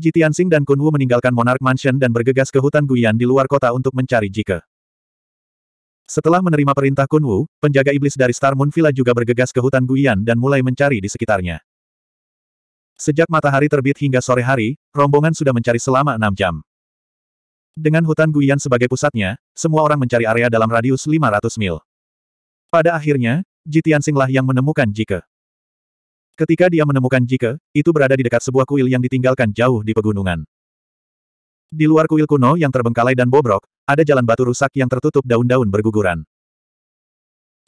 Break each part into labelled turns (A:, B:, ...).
A: Ji Tianxing dan Kunwu meninggalkan Monarch Mansion dan bergegas ke hutan Guyan di luar kota untuk mencari Jike. Setelah menerima perintah Kunwu, penjaga iblis dari Star Moon Villa juga bergegas ke hutan Guyan dan mulai mencari di sekitarnya. Sejak matahari terbit hingga sore hari, rombongan sudah mencari selama enam jam. Dengan hutan Guyan sebagai pusatnya, semua orang mencari area dalam radius 500 mil. Pada akhirnya, Ji Tianxing lah yang menemukan Jike. Ketika dia menemukan Jike, itu berada di dekat sebuah kuil yang ditinggalkan jauh di pegunungan. Di luar kuil kuno yang terbengkalai dan bobrok, ada jalan batu rusak yang tertutup daun-daun berguguran.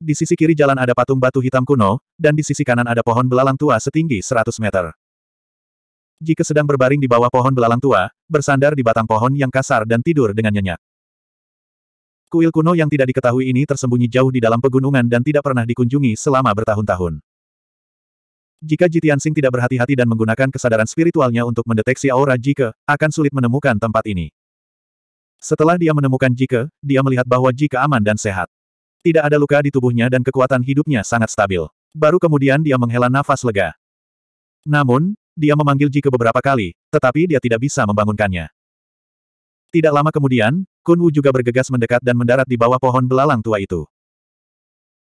A: Di sisi kiri jalan ada patung batu hitam kuno, dan di sisi kanan ada pohon belalang tua setinggi 100 meter. Jika sedang berbaring di bawah pohon belalang tua, bersandar di batang pohon yang kasar dan tidur dengan nyenyak. Kuil kuno yang tidak diketahui ini tersembunyi jauh di dalam pegunungan dan tidak pernah dikunjungi selama bertahun-tahun. Jika Jitian Sing tidak berhati-hati dan menggunakan kesadaran spiritualnya untuk mendeteksi aura Jike, akan sulit menemukan tempat ini. Setelah dia menemukan Jike, dia melihat bahwa Jike aman dan sehat. Tidak ada luka di tubuhnya dan kekuatan hidupnya sangat stabil. Baru kemudian dia menghela nafas lega. Namun, dia memanggil Jike beberapa kali, tetapi dia tidak bisa membangunkannya. Tidak lama kemudian, Kun Wu juga bergegas mendekat dan mendarat di bawah pohon belalang tua itu.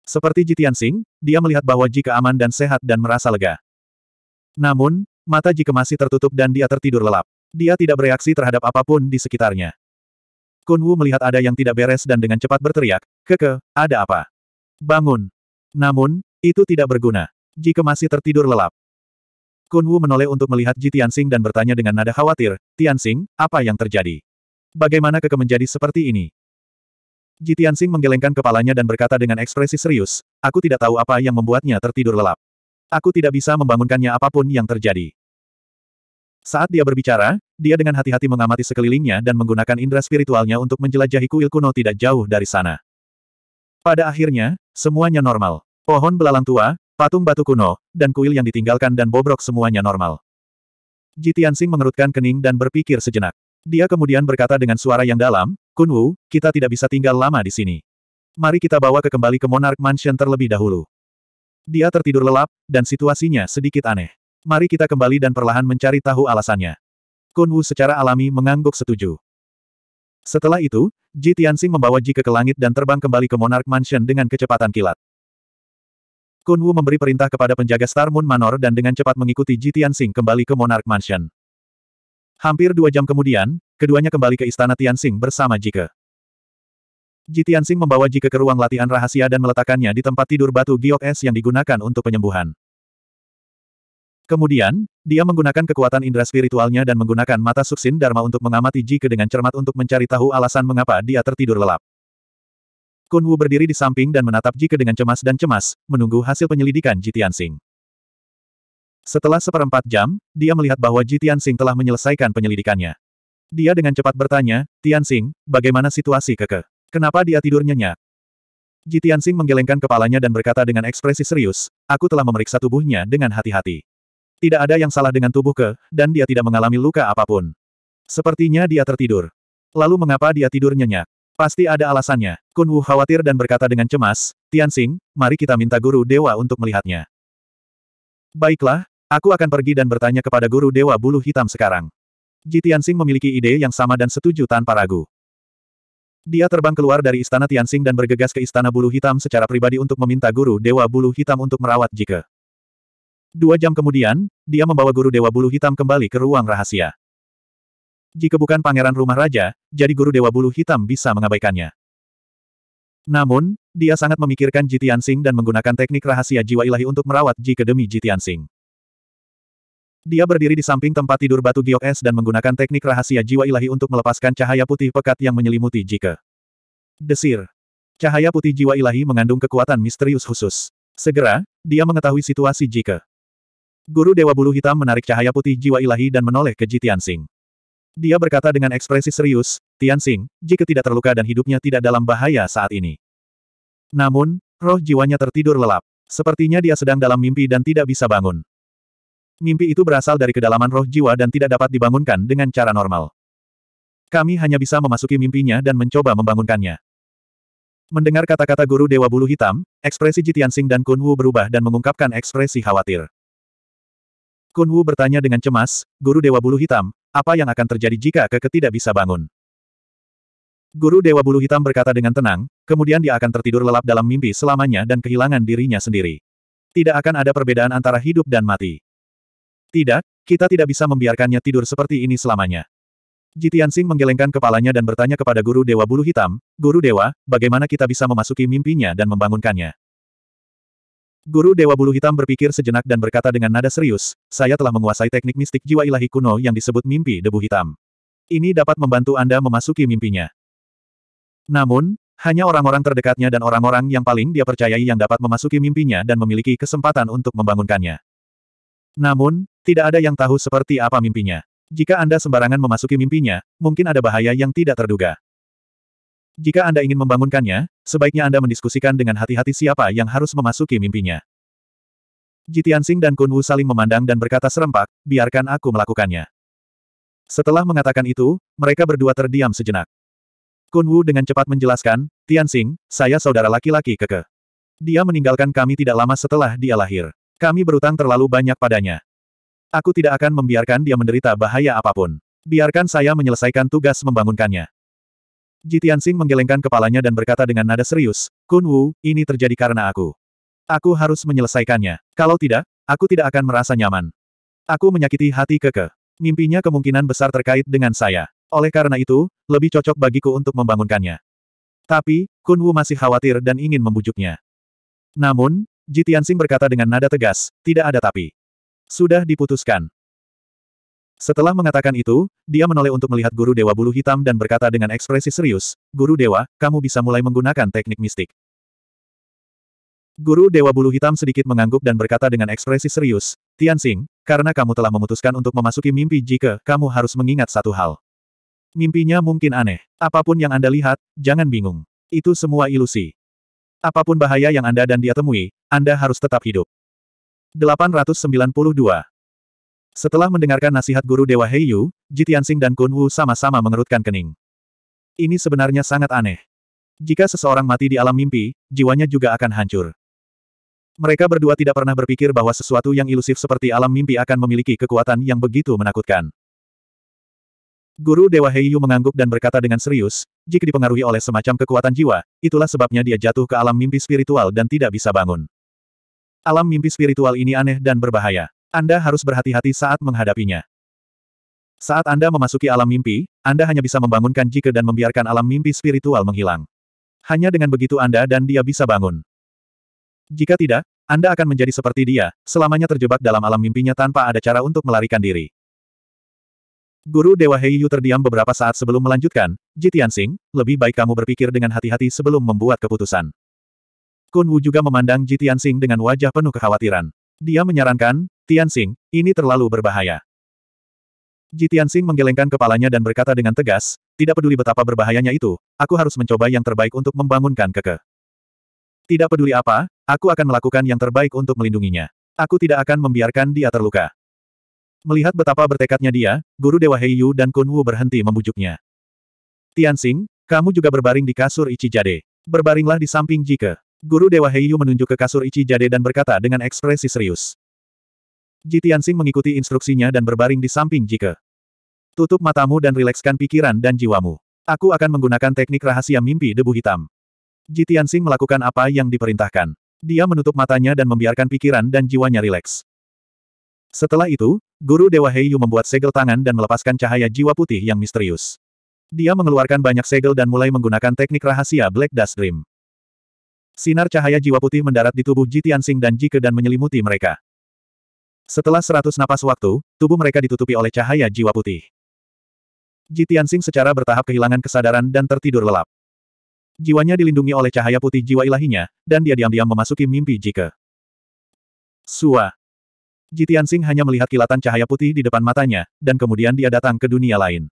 A: Seperti Jitian Sing, dia melihat bahwa jika aman dan sehat dan merasa lega. Namun, mata jika masih tertutup dan dia tertidur lelap. Dia tidak bereaksi terhadap apapun di sekitarnya. Kun Wu melihat ada yang tidak beres dan dengan cepat berteriak, Keke, ada apa? Bangun! Namun, itu tidak berguna. Jika masih tertidur lelap. Kun Wu menoleh untuk melihat Ji Tianxing dan bertanya dengan nada khawatir, Tianxing, apa yang terjadi? Bagaimana Keke menjadi seperti ini? Jitian Tianxing menggelengkan kepalanya dan berkata dengan ekspresi serius, aku tidak tahu apa yang membuatnya tertidur lelap. Aku tidak bisa membangunkannya apapun yang terjadi. Saat dia berbicara, dia dengan hati-hati mengamati sekelilingnya dan menggunakan indera spiritualnya untuk menjelajahi kuil kuno tidak jauh dari sana. Pada akhirnya, semuanya normal. Pohon belalang tua, patung batu kuno, dan kuil yang ditinggalkan dan bobrok semuanya normal. Jitian Tianxing mengerutkan kening dan berpikir sejenak. Dia kemudian berkata dengan suara yang dalam, Kunwu, kita tidak bisa tinggal lama di sini. Mari kita bawa ke kembali ke Monarch Mansion terlebih dahulu. Dia tertidur lelap, dan situasinya sedikit aneh. Mari kita kembali dan perlahan mencari tahu alasannya. Kunwu secara alami mengangguk setuju. Setelah itu, Ji Tianxing membawa Ji ke ke langit dan terbang kembali ke Monarch Mansion dengan kecepatan kilat. Kunwu memberi perintah kepada penjaga Star Moon Manor dan dengan cepat mengikuti Ji Tianxing kembali ke Monarch Mansion. Hampir dua jam kemudian, keduanya kembali ke istana Tianxing bersama Jike. Ji Tianxing membawa Jike ke ruang latihan rahasia dan meletakkannya di tempat tidur batu giok es yang digunakan untuk penyembuhan. Kemudian, dia menggunakan kekuatan indera spiritualnya dan menggunakan mata suksin Dharma untuk mengamati Jike dengan cermat untuk mencari tahu alasan mengapa dia tertidur lelap. Kun Wu berdiri di samping dan menatap Jike dengan cemas dan cemas, menunggu hasil penyelidikan Ji Tianxing. Setelah seperempat jam, dia melihat bahwa Ji Tianxing telah menyelesaikan penyelidikannya. Dia dengan cepat bertanya, Tianxing, bagaimana situasi keke? Kenapa dia tidur nyenyak? Ji Xing menggelengkan kepalanya dan berkata dengan ekspresi serius, aku telah memeriksa tubuhnya dengan hati-hati. Tidak ada yang salah dengan tubuh ke, dan dia tidak mengalami luka apapun. Sepertinya dia tertidur. Lalu mengapa dia tidur nyenyak? Pasti ada alasannya. Kun Wu khawatir dan berkata dengan cemas, Tianxing, mari kita minta guru dewa untuk melihatnya. Baiklah, aku akan pergi dan bertanya kepada guru dewa bulu hitam sekarang. Ji Tianxing memiliki ide yang sama dan setuju tanpa ragu. Dia terbang keluar dari istana Tianxing dan bergegas ke istana bulu hitam secara pribadi untuk meminta guru Dewa Bulu Hitam untuk merawat Jike. Dua jam kemudian, dia membawa guru Dewa Bulu Hitam kembali ke ruang rahasia. Jika bukan pangeran rumah raja, jadi guru Dewa Bulu Hitam bisa mengabaikannya. Namun, dia sangat memikirkan Jitian Sing dan menggunakan teknik rahasia jiwa ilahi untuk merawat Ji demi Jitian Sing. Dia berdiri di samping tempat tidur batu giok es dan menggunakan teknik rahasia jiwa ilahi untuk melepaskan cahaya putih pekat yang menyelimuti Jike. Desir. Cahaya putih jiwa ilahi mengandung kekuatan misterius khusus. Segera, dia mengetahui situasi Jike. Guru Dewa Bulu Hitam menarik cahaya putih jiwa ilahi dan menoleh ke Ji Tianxing. Dia berkata dengan ekspresi serius, Tianxing, Jike tidak terluka dan hidupnya tidak dalam bahaya saat ini. Namun, roh jiwanya tertidur lelap. Sepertinya dia sedang dalam mimpi dan tidak bisa bangun. Mimpi itu berasal dari kedalaman roh jiwa dan tidak dapat dibangunkan dengan cara normal. Kami hanya bisa memasuki mimpinya dan mencoba membangunkannya. Mendengar kata-kata guru Dewa Bulu Hitam, ekspresi Jitian Sing dan Kun Wu berubah dan mengungkapkan ekspresi khawatir. Kun Wu bertanya dengan cemas, Guru Dewa Bulu Hitam, apa yang akan terjadi jika Keke tidak bisa bangun? Guru Dewa Bulu Hitam berkata dengan tenang, kemudian dia akan tertidur lelap dalam mimpi selamanya dan kehilangan dirinya sendiri. Tidak akan ada perbedaan antara hidup dan mati. Tidak, kita tidak bisa membiarkannya tidur seperti ini selamanya. Jitian Sing menggelengkan kepalanya dan bertanya kepada Guru Dewa Bulu Hitam, Guru Dewa, bagaimana kita bisa memasuki mimpinya dan membangunkannya? Guru Dewa Bulu Hitam berpikir sejenak dan berkata dengan nada serius, saya telah menguasai teknik mistik jiwa ilahi kuno yang disebut mimpi debu hitam. Ini dapat membantu Anda memasuki mimpinya. Namun, hanya orang-orang terdekatnya dan orang-orang yang paling dia percayai yang dapat memasuki mimpinya dan memiliki kesempatan untuk membangunkannya. Namun, tidak ada yang tahu seperti apa mimpinya. Jika Anda sembarangan memasuki mimpinya, mungkin ada bahaya yang tidak terduga. Jika Anda ingin membangunkannya, sebaiknya Anda mendiskusikan dengan hati-hati siapa yang harus memasuki mimpinya. Jitiansing dan Kunwu saling memandang dan berkata serempak, biarkan aku melakukannya. Setelah mengatakan itu, mereka berdua terdiam sejenak. Kunwu dengan cepat menjelaskan, Tianxing, saya saudara laki-laki keke. Dia meninggalkan kami tidak lama setelah dia lahir. Kami berutang terlalu banyak padanya. Aku tidak akan membiarkan dia menderita bahaya apapun. Biarkan saya menyelesaikan tugas membangunkannya. Jitiansing menggelengkan kepalanya dan berkata dengan nada serius, Kun Wu, ini terjadi karena aku. Aku harus menyelesaikannya. Kalau tidak, aku tidak akan merasa nyaman. Aku menyakiti hati keke. Mimpinya kemungkinan besar terkait dengan saya. Oleh karena itu, lebih cocok bagiku untuk membangunkannya. Tapi, Kun Wu masih khawatir dan ingin membujuknya. Namun, Ji Tianxing berkata dengan nada tegas, tidak ada tapi. Sudah diputuskan. Setelah mengatakan itu, dia menoleh untuk melihat Guru Dewa Bulu Hitam dan berkata dengan ekspresi serius, Guru Dewa, kamu bisa mulai menggunakan teknik mistik. Guru Dewa Bulu Hitam sedikit mengangguk dan berkata dengan ekspresi serius, Tianxing, karena kamu telah memutuskan untuk memasuki mimpi jika kamu harus mengingat satu hal. Mimpinya mungkin aneh. Apapun yang Anda lihat, jangan bingung. Itu semua ilusi. Apapun bahaya yang Anda dan dia temui, Anda harus tetap hidup. 892. Setelah mendengarkan nasihat guru Dewa Heiyu, Jitiansing dan Kun Wu sama-sama mengerutkan kening. Ini sebenarnya sangat aneh. Jika seseorang mati di alam mimpi, jiwanya juga akan hancur. Mereka berdua tidak pernah berpikir bahwa sesuatu yang ilusif seperti alam mimpi akan memiliki kekuatan yang begitu menakutkan. Guru Dewa Heiyu mengangguk dan berkata dengan serius, jika dipengaruhi oleh semacam kekuatan jiwa, itulah sebabnya dia jatuh ke alam mimpi spiritual dan tidak bisa bangun. Alam mimpi spiritual ini aneh dan berbahaya. Anda harus berhati-hati saat menghadapinya. Saat Anda memasuki alam mimpi, Anda hanya bisa membangunkan jika dan membiarkan alam mimpi spiritual menghilang. Hanya dengan begitu Anda dan dia bisa bangun. Jika tidak, Anda akan menjadi seperti dia, selamanya terjebak dalam alam mimpinya tanpa ada cara untuk melarikan diri. Guru Dewa Heiyu terdiam beberapa saat sebelum melanjutkan, Jitiansing, lebih baik kamu berpikir dengan hati-hati sebelum membuat keputusan. Kun Wu juga memandang Jitiansing dengan wajah penuh kekhawatiran. Dia menyarankan, Tianxing, ini terlalu berbahaya. Jitiansing menggelengkan kepalanya dan berkata dengan tegas, tidak peduli betapa berbahayanya itu, aku harus mencoba yang terbaik untuk membangunkan keke. Tidak peduli apa, aku akan melakukan yang terbaik untuk melindunginya. Aku tidak akan membiarkan dia terluka. Melihat betapa bertekadnya dia, Guru Dewa Heiyu dan Kun Wu berhenti membujuknya. Tianxing, kamu juga berbaring di kasur Ichi Jade. Berbaringlah di samping Jike. Guru Dewa Heiyu menunjuk ke kasur Ichi Jade dan berkata dengan ekspresi serius. Ji Tianxing mengikuti instruksinya dan berbaring di samping Jike. Tutup matamu dan rilekskan pikiran dan jiwamu. Aku akan menggunakan teknik rahasia mimpi debu hitam. Ji Tianxing melakukan apa yang diperintahkan. Dia menutup matanya dan membiarkan pikiran dan jiwanya rileks. Setelah itu, Guru Dewa Heiyu membuat segel tangan dan melepaskan cahaya jiwa putih yang misterius. Dia mengeluarkan banyak segel dan mulai menggunakan teknik rahasia Black Dust Dream. Sinar cahaya jiwa putih mendarat di tubuh Ji Tianxing dan Jike dan menyelimuti mereka. Setelah seratus napas waktu, tubuh mereka ditutupi oleh cahaya jiwa putih. Ji Tianxing secara bertahap kehilangan kesadaran dan tertidur lelap. Jiwanya dilindungi oleh cahaya putih jiwa ilahinya, dan dia diam-diam memasuki mimpi Jike. Suah. Jitian Sing hanya melihat kilatan cahaya putih di depan matanya, dan kemudian dia datang ke dunia lain.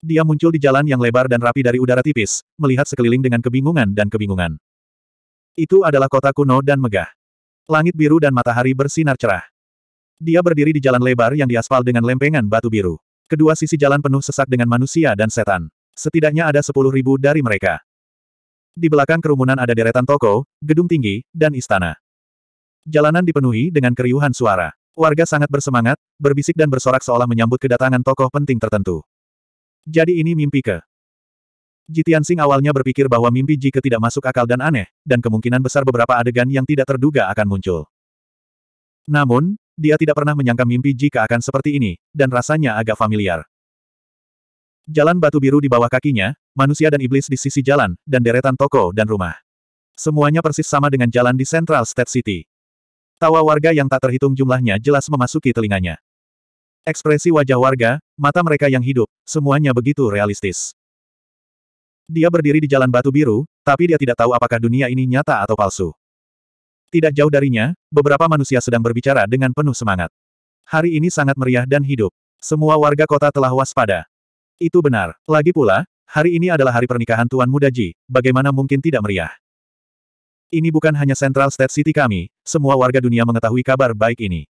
A: Dia muncul di jalan yang lebar dan rapi dari udara tipis, melihat sekeliling dengan kebingungan dan kebingungan. Itu adalah kota kuno dan megah. Langit biru dan matahari bersinar cerah. Dia berdiri di jalan lebar yang diaspal dengan lempengan batu biru. Kedua sisi jalan penuh sesak dengan manusia dan setan. Setidaknya ada sepuluh ribu dari mereka. Di belakang kerumunan ada deretan toko, gedung tinggi, dan istana. Jalanan dipenuhi dengan keriuhan suara. Warga sangat bersemangat, berbisik dan bersorak seolah menyambut kedatangan tokoh penting tertentu. Jadi ini mimpi ke? Jitian Sing awalnya berpikir bahwa mimpi Ji ke tidak masuk akal dan aneh, dan kemungkinan besar beberapa adegan yang tidak terduga akan muncul. Namun, dia tidak pernah menyangka mimpi Ji ke akan seperti ini, dan rasanya agak familiar. Jalan batu biru di bawah kakinya, manusia dan iblis di sisi jalan, dan deretan toko dan rumah. Semuanya persis sama dengan jalan di Central State City. Tawa warga yang tak terhitung jumlahnya jelas memasuki telinganya. Ekspresi wajah warga, mata mereka yang hidup, semuanya begitu realistis. Dia berdiri di jalan batu biru, tapi dia tidak tahu apakah dunia ini nyata atau palsu. Tidak jauh darinya, beberapa manusia sedang berbicara dengan penuh semangat. Hari ini sangat meriah dan hidup. Semua warga kota telah waspada. Itu benar. Lagi pula, hari ini adalah hari pernikahan Tuan Muda Ji, bagaimana mungkin tidak meriah? Ini bukan hanya Central State City kami, semua warga dunia mengetahui kabar baik ini.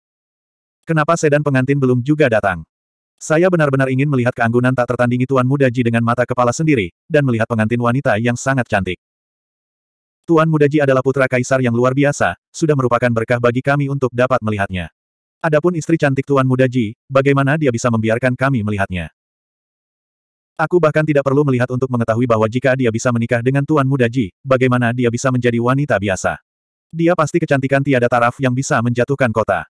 A: Kenapa sedan pengantin belum juga datang? Saya benar-benar ingin melihat keanggunan tak tertandingi Tuan Muda Ji dengan mata kepala sendiri, dan melihat pengantin wanita yang sangat cantik. Tuan Muda Ji adalah putra kaisar yang luar biasa, sudah merupakan berkah bagi kami untuk dapat melihatnya. Adapun istri cantik Tuan Muda Ji, bagaimana dia bisa membiarkan kami melihatnya? Aku bahkan tidak perlu melihat untuk mengetahui bahwa jika dia bisa menikah dengan Tuan Muda Ji, bagaimana dia bisa menjadi wanita biasa. Dia pasti kecantikan tiada taraf yang bisa menjatuhkan kota.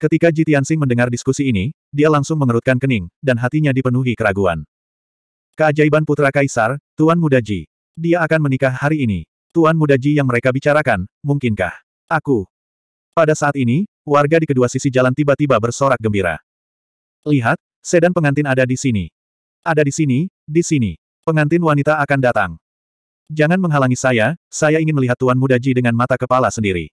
A: Ketika Ji Tianxing mendengar diskusi ini, dia langsung mengerutkan kening, dan hatinya dipenuhi keraguan. Keajaiban Putra Kaisar, Tuan Muda Ji. Dia akan menikah hari ini. Tuan Muda Ji yang mereka bicarakan, mungkinkah? Aku. Pada saat ini, warga di kedua sisi jalan tiba-tiba bersorak gembira. Lihat, sedan pengantin ada di sini. Ada di sini, di sini. Pengantin wanita akan datang. Jangan menghalangi saya, saya ingin melihat Tuan Muda Ji dengan mata kepala sendiri.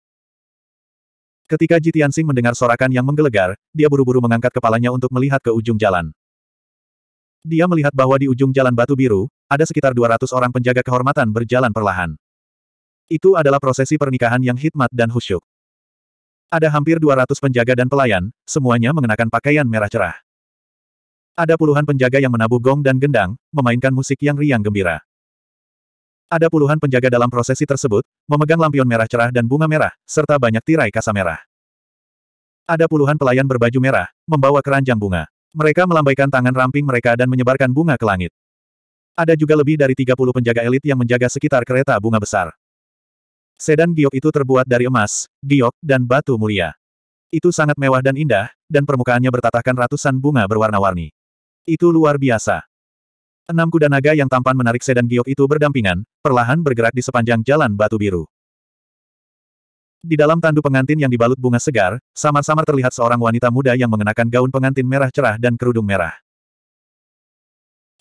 A: Ketika Ji Tianxing mendengar sorakan yang menggelegar, dia buru-buru mengangkat kepalanya untuk melihat ke ujung jalan. Dia melihat bahwa di ujung jalan batu biru, ada sekitar 200 orang penjaga kehormatan berjalan perlahan. Itu adalah prosesi pernikahan yang hikmat dan khusyuk. Ada hampir 200 penjaga dan pelayan, semuanya mengenakan pakaian merah cerah. Ada puluhan penjaga yang menabuh gong dan gendang, memainkan musik yang riang gembira. Ada puluhan penjaga dalam prosesi tersebut, memegang lampion merah cerah dan bunga merah, serta banyak tirai kasa merah. Ada puluhan pelayan berbaju merah, membawa keranjang bunga. Mereka melambaikan tangan ramping mereka dan menyebarkan bunga ke langit. Ada juga lebih dari 30 penjaga elit yang menjaga sekitar kereta bunga besar. Sedan giok itu terbuat dari emas, giok, dan batu mulia. Itu sangat mewah dan indah, dan permukaannya bertatahkan ratusan bunga berwarna-warni. Itu luar biasa. Enam kuda naga yang tampan menarik sedan giok itu berdampingan, perlahan bergerak di sepanjang jalan batu biru. Di dalam tandu pengantin yang dibalut bunga segar, samar-samar terlihat seorang wanita muda yang mengenakan gaun pengantin merah cerah dan kerudung merah.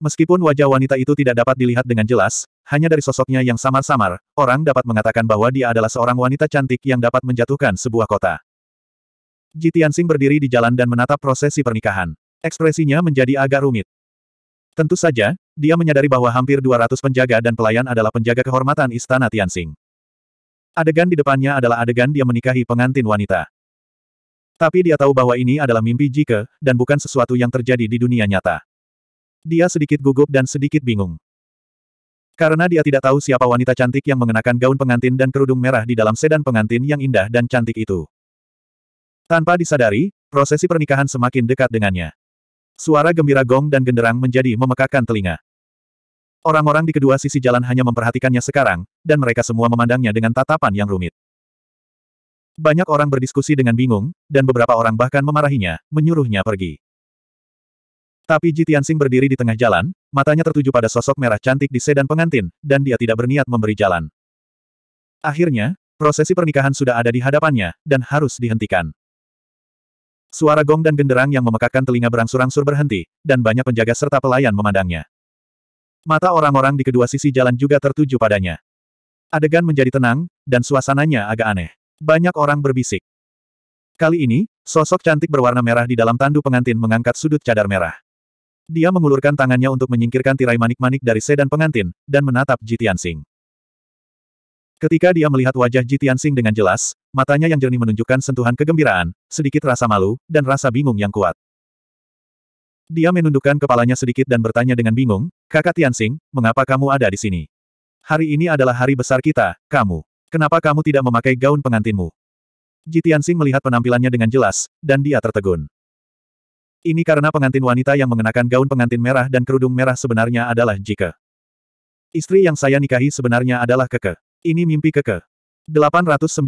A: Meskipun wajah wanita itu tidak dapat dilihat dengan jelas, hanya dari sosoknya yang samar-samar, orang dapat mengatakan bahwa dia adalah seorang wanita cantik yang dapat menjatuhkan sebuah kota. Jitian Jitiansing berdiri di jalan dan menatap prosesi pernikahan. Ekspresinya menjadi agak rumit. Tentu saja, dia menyadari bahwa hampir 200 penjaga dan pelayan adalah penjaga kehormatan Istana Tianxing. Adegan di depannya adalah adegan dia menikahi pengantin wanita. Tapi dia tahu bahwa ini adalah mimpi jike, dan bukan sesuatu yang terjadi di dunia nyata. Dia sedikit gugup dan sedikit bingung. Karena dia tidak tahu siapa wanita cantik yang mengenakan gaun pengantin dan kerudung merah di dalam sedan pengantin yang indah dan cantik itu. Tanpa disadari, prosesi pernikahan semakin dekat dengannya. Suara gembira gong dan genderang menjadi memekakan telinga. Orang-orang di kedua sisi jalan hanya memperhatikannya sekarang, dan mereka semua memandangnya dengan tatapan yang rumit. Banyak orang berdiskusi dengan bingung, dan beberapa orang bahkan memarahinya, menyuruhnya pergi. Tapi Ji Tianxing berdiri di tengah jalan, matanya tertuju pada sosok merah cantik di sedan pengantin, dan dia tidak berniat memberi jalan. Akhirnya, prosesi pernikahan sudah ada di hadapannya, dan harus dihentikan. Suara gong dan genderang yang memekakkan telinga berangsur-angsur berhenti, dan banyak penjaga serta pelayan memandangnya. Mata orang-orang di kedua sisi jalan juga tertuju padanya. Adegan menjadi tenang, dan suasananya agak aneh. Banyak orang berbisik. Kali ini, sosok cantik berwarna merah di dalam tandu pengantin mengangkat sudut cadar merah. Dia mengulurkan tangannya untuk menyingkirkan tirai manik-manik dari sedan pengantin, dan menatap Jitian Sing. Ketika dia melihat wajah Ji Tianxing dengan jelas, matanya yang jernih menunjukkan sentuhan kegembiraan, sedikit rasa malu, dan rasa bingung yang kuat. Dia menundukkan kepalanya sedikit dan bertanya dengan bingung, Kakak Tianxing, mengapa kamu ada di sini? Hari ini adalah hari besar kita, kamu. Kenapa kamu tidak memakai gaun pengantinmu? Ji Tianxing melihat penampilannya dengan jelas, dan dia tertegun. Ini karena pengantin wanita yang mengenakan gaun pengantin merah dan kerudung merah sebenarnya adalah Jike. Istri yang saya nikahi sebenarnya adalah Keke. Ini mimpi keke. 893.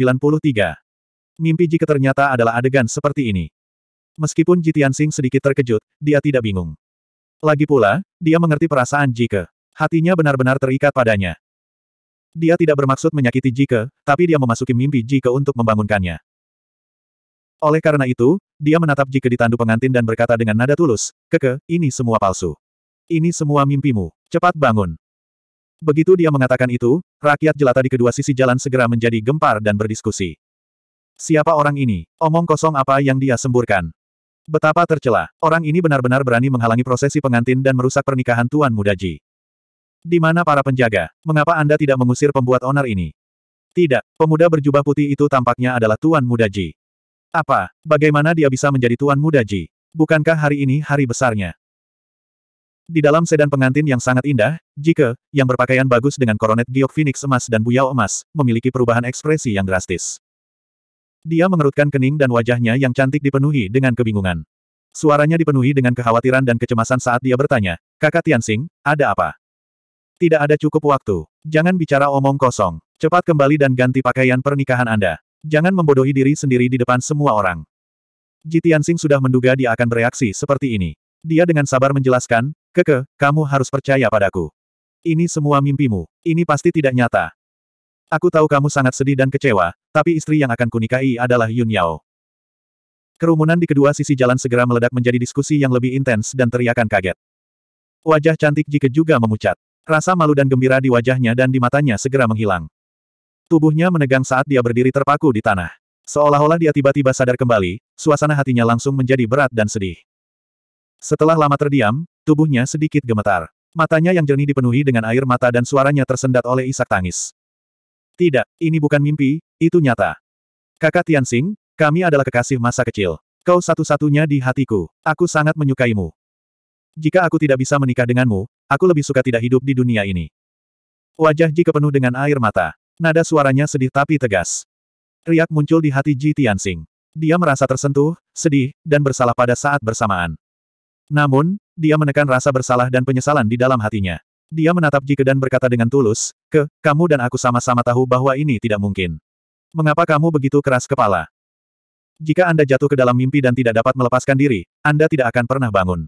A: Mimpi jika ternyata adalah adegan seperti ini. Meskipun Jitian Sing sedikit terkejut, dia tidak bingung. Lagi pula, dia mengerti perasaan Jike. Hatinya benar-benar terikat padanya. Dia tidak bermaksud menyakiti Jike, tapi dia memasuki mimpi Jike untuk membangunkannya. Oleh karena itu, dia menatap Jike di tandu pengantin dan berkata dengan nada tulus, Keke, ini semua palsu. Ini semua mimpimu. Cepat bangun. Begitu dia mengatakan itu, rakyat jelata di kedua sisi jalan segera menjadi gempar dan berdiskusi. Siapa orang ini? Omong kosong apa yang dia semburkan? Betapa tercela. Orang ini benar-benar berani menghalangi prosesi pengantin dan merusak pernikahan Tuan Muda Ji. Di mana para penjaga? Mengapa Anda tidak mengusir pembuat onar ini? Tidak, pemuda berjubah putih itu tampaknya adalah Tuan Muda Ji. Apa? Bagaimana dia bisa menjadi Tuan Muda Ji? Bukankah hari ini hari besarnya? Di dalam sedan pengantin yang sangat indah, Jike, yang berpakaian bagus dengan koronet giok phoenix emas dan buyao emas, memiliki perubahan ekspresi yang drastis. Dia mengerutkan kening dan wajahnya yang cantik dipenuhi dengan kebingungan. Suaranya dipenuhi dengan kekhawatiran dan kecemasan saat dia bertanya, Kakak Tianxing, ada apa? Tidak ada cukup waktu. Jangan bicara omong kosong. Cepat kembali dan ganti pakaian pernikahan Anda. Jangan membodohi diri sendiri di depan semua orang. Ji Tianxing sudah menduga dia akan bereaksi seperti ini. Dia dengan sabar menjelaskan, Keke, kamu harus percaya padaku. Ini semua mimpimu, ini pasti tidak nyata. Aku tahu kamu sangat sedih dan kecewa, tapi istri yang akan kunikahi adalah Yun Yao. Kerumunan di kedua sisi jalan segera meledak menjadi diskusi yang lebih intens dan teriakan kaget. Wajah cantik Jike juga memucat. Rasa malu dan gembira di wajahnya dan di matanya segera menghilang. Tubuhnya menegang saat dia berdiri terpaku di tanah. Seolah-olah dia tiba-tiba sadar kembali, suasana hatinya langsung menjadi berat dan sedih. Setelah lama terdiam, tubuhnya sedikit gemetar. Matanya yang jernih dipenuhi dengan air mata dan suaranya tersendat oleh isak tangis. Tidak, ini bukan mimpi, itu nyata. Kakak Tianxing, kami adalah kekasih masa kecil. Kau satu-satunya di hatiku. Aku sangat menyukaimu. Jika aku tidak bisa menikah denganmu, aku lebih suka tidak hidup di dunia ini. Wajah Ji kepenuh dengan air mata. Nada suaranya sedih tapi tegas. Riak muncul di hati Ji Tianxing. Dia merasa tersentuh, sedih, dan bersalah pada saat bersamaan. Namun, dia menekan rasa bersalah dan penyesalan di dalam hatinya. Dia menatap Jike dan berkata dengan tulus, Ke, kamu dan aku sama-sama tahu bahwa ini tidak mungkin. Mengapa kamu begitu keras kepala? Jika Anda jatuh ke dalam mimpi dan tidak dapat melepaskan diri, Anda tidak akan pernah bangun.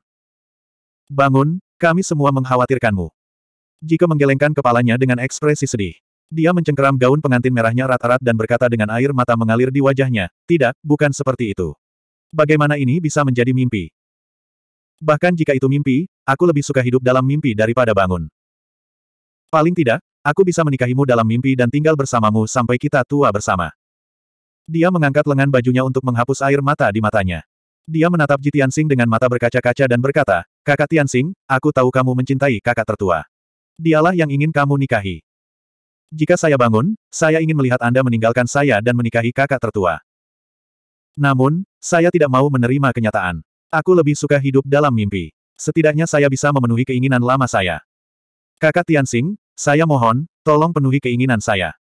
A: Bangun, kami semua mengkhawatirkanmu. Jika menggelengkan kepalanya dengan ekspresi sedih. Dia mencengkeram gaun pengantin merahnya rat-rat dan berkata dengan air mata mengalir di wajahnya, tidak, bukan seperti itu. Bagaimana ini bisa menjadi mimpi? Bahkan jika itu mimpi, aku lebih suka hidup dalam mimpi daripada bangun. Paling tidak, aku bisa menikahimu dalam mimpi dan tinggal bersamamu sampai kita tua bersama. Dia mengangkat lengan bajunya untuk menghapus air mata di matanya. Dia menatap Ji Tianxing dengan mata berkaca-kaca dan berkata, Kakak Tianxing, aku tahu kamu mencintai kakak tertua. Dialah yang ingin kamu nikahi. Jika saya bangun, saya ingin melihat Anda meninggalkan saya dan menikahi kakak tertua. Namun, saya tidak mau menerima kenyataan. Aku lebih suka hidup dalam mimpi. Setidaknya saya bisa memenuhi keinginan lama saya. Kakak Tianxing, saya mohon, tolong penuhi keinginan saya.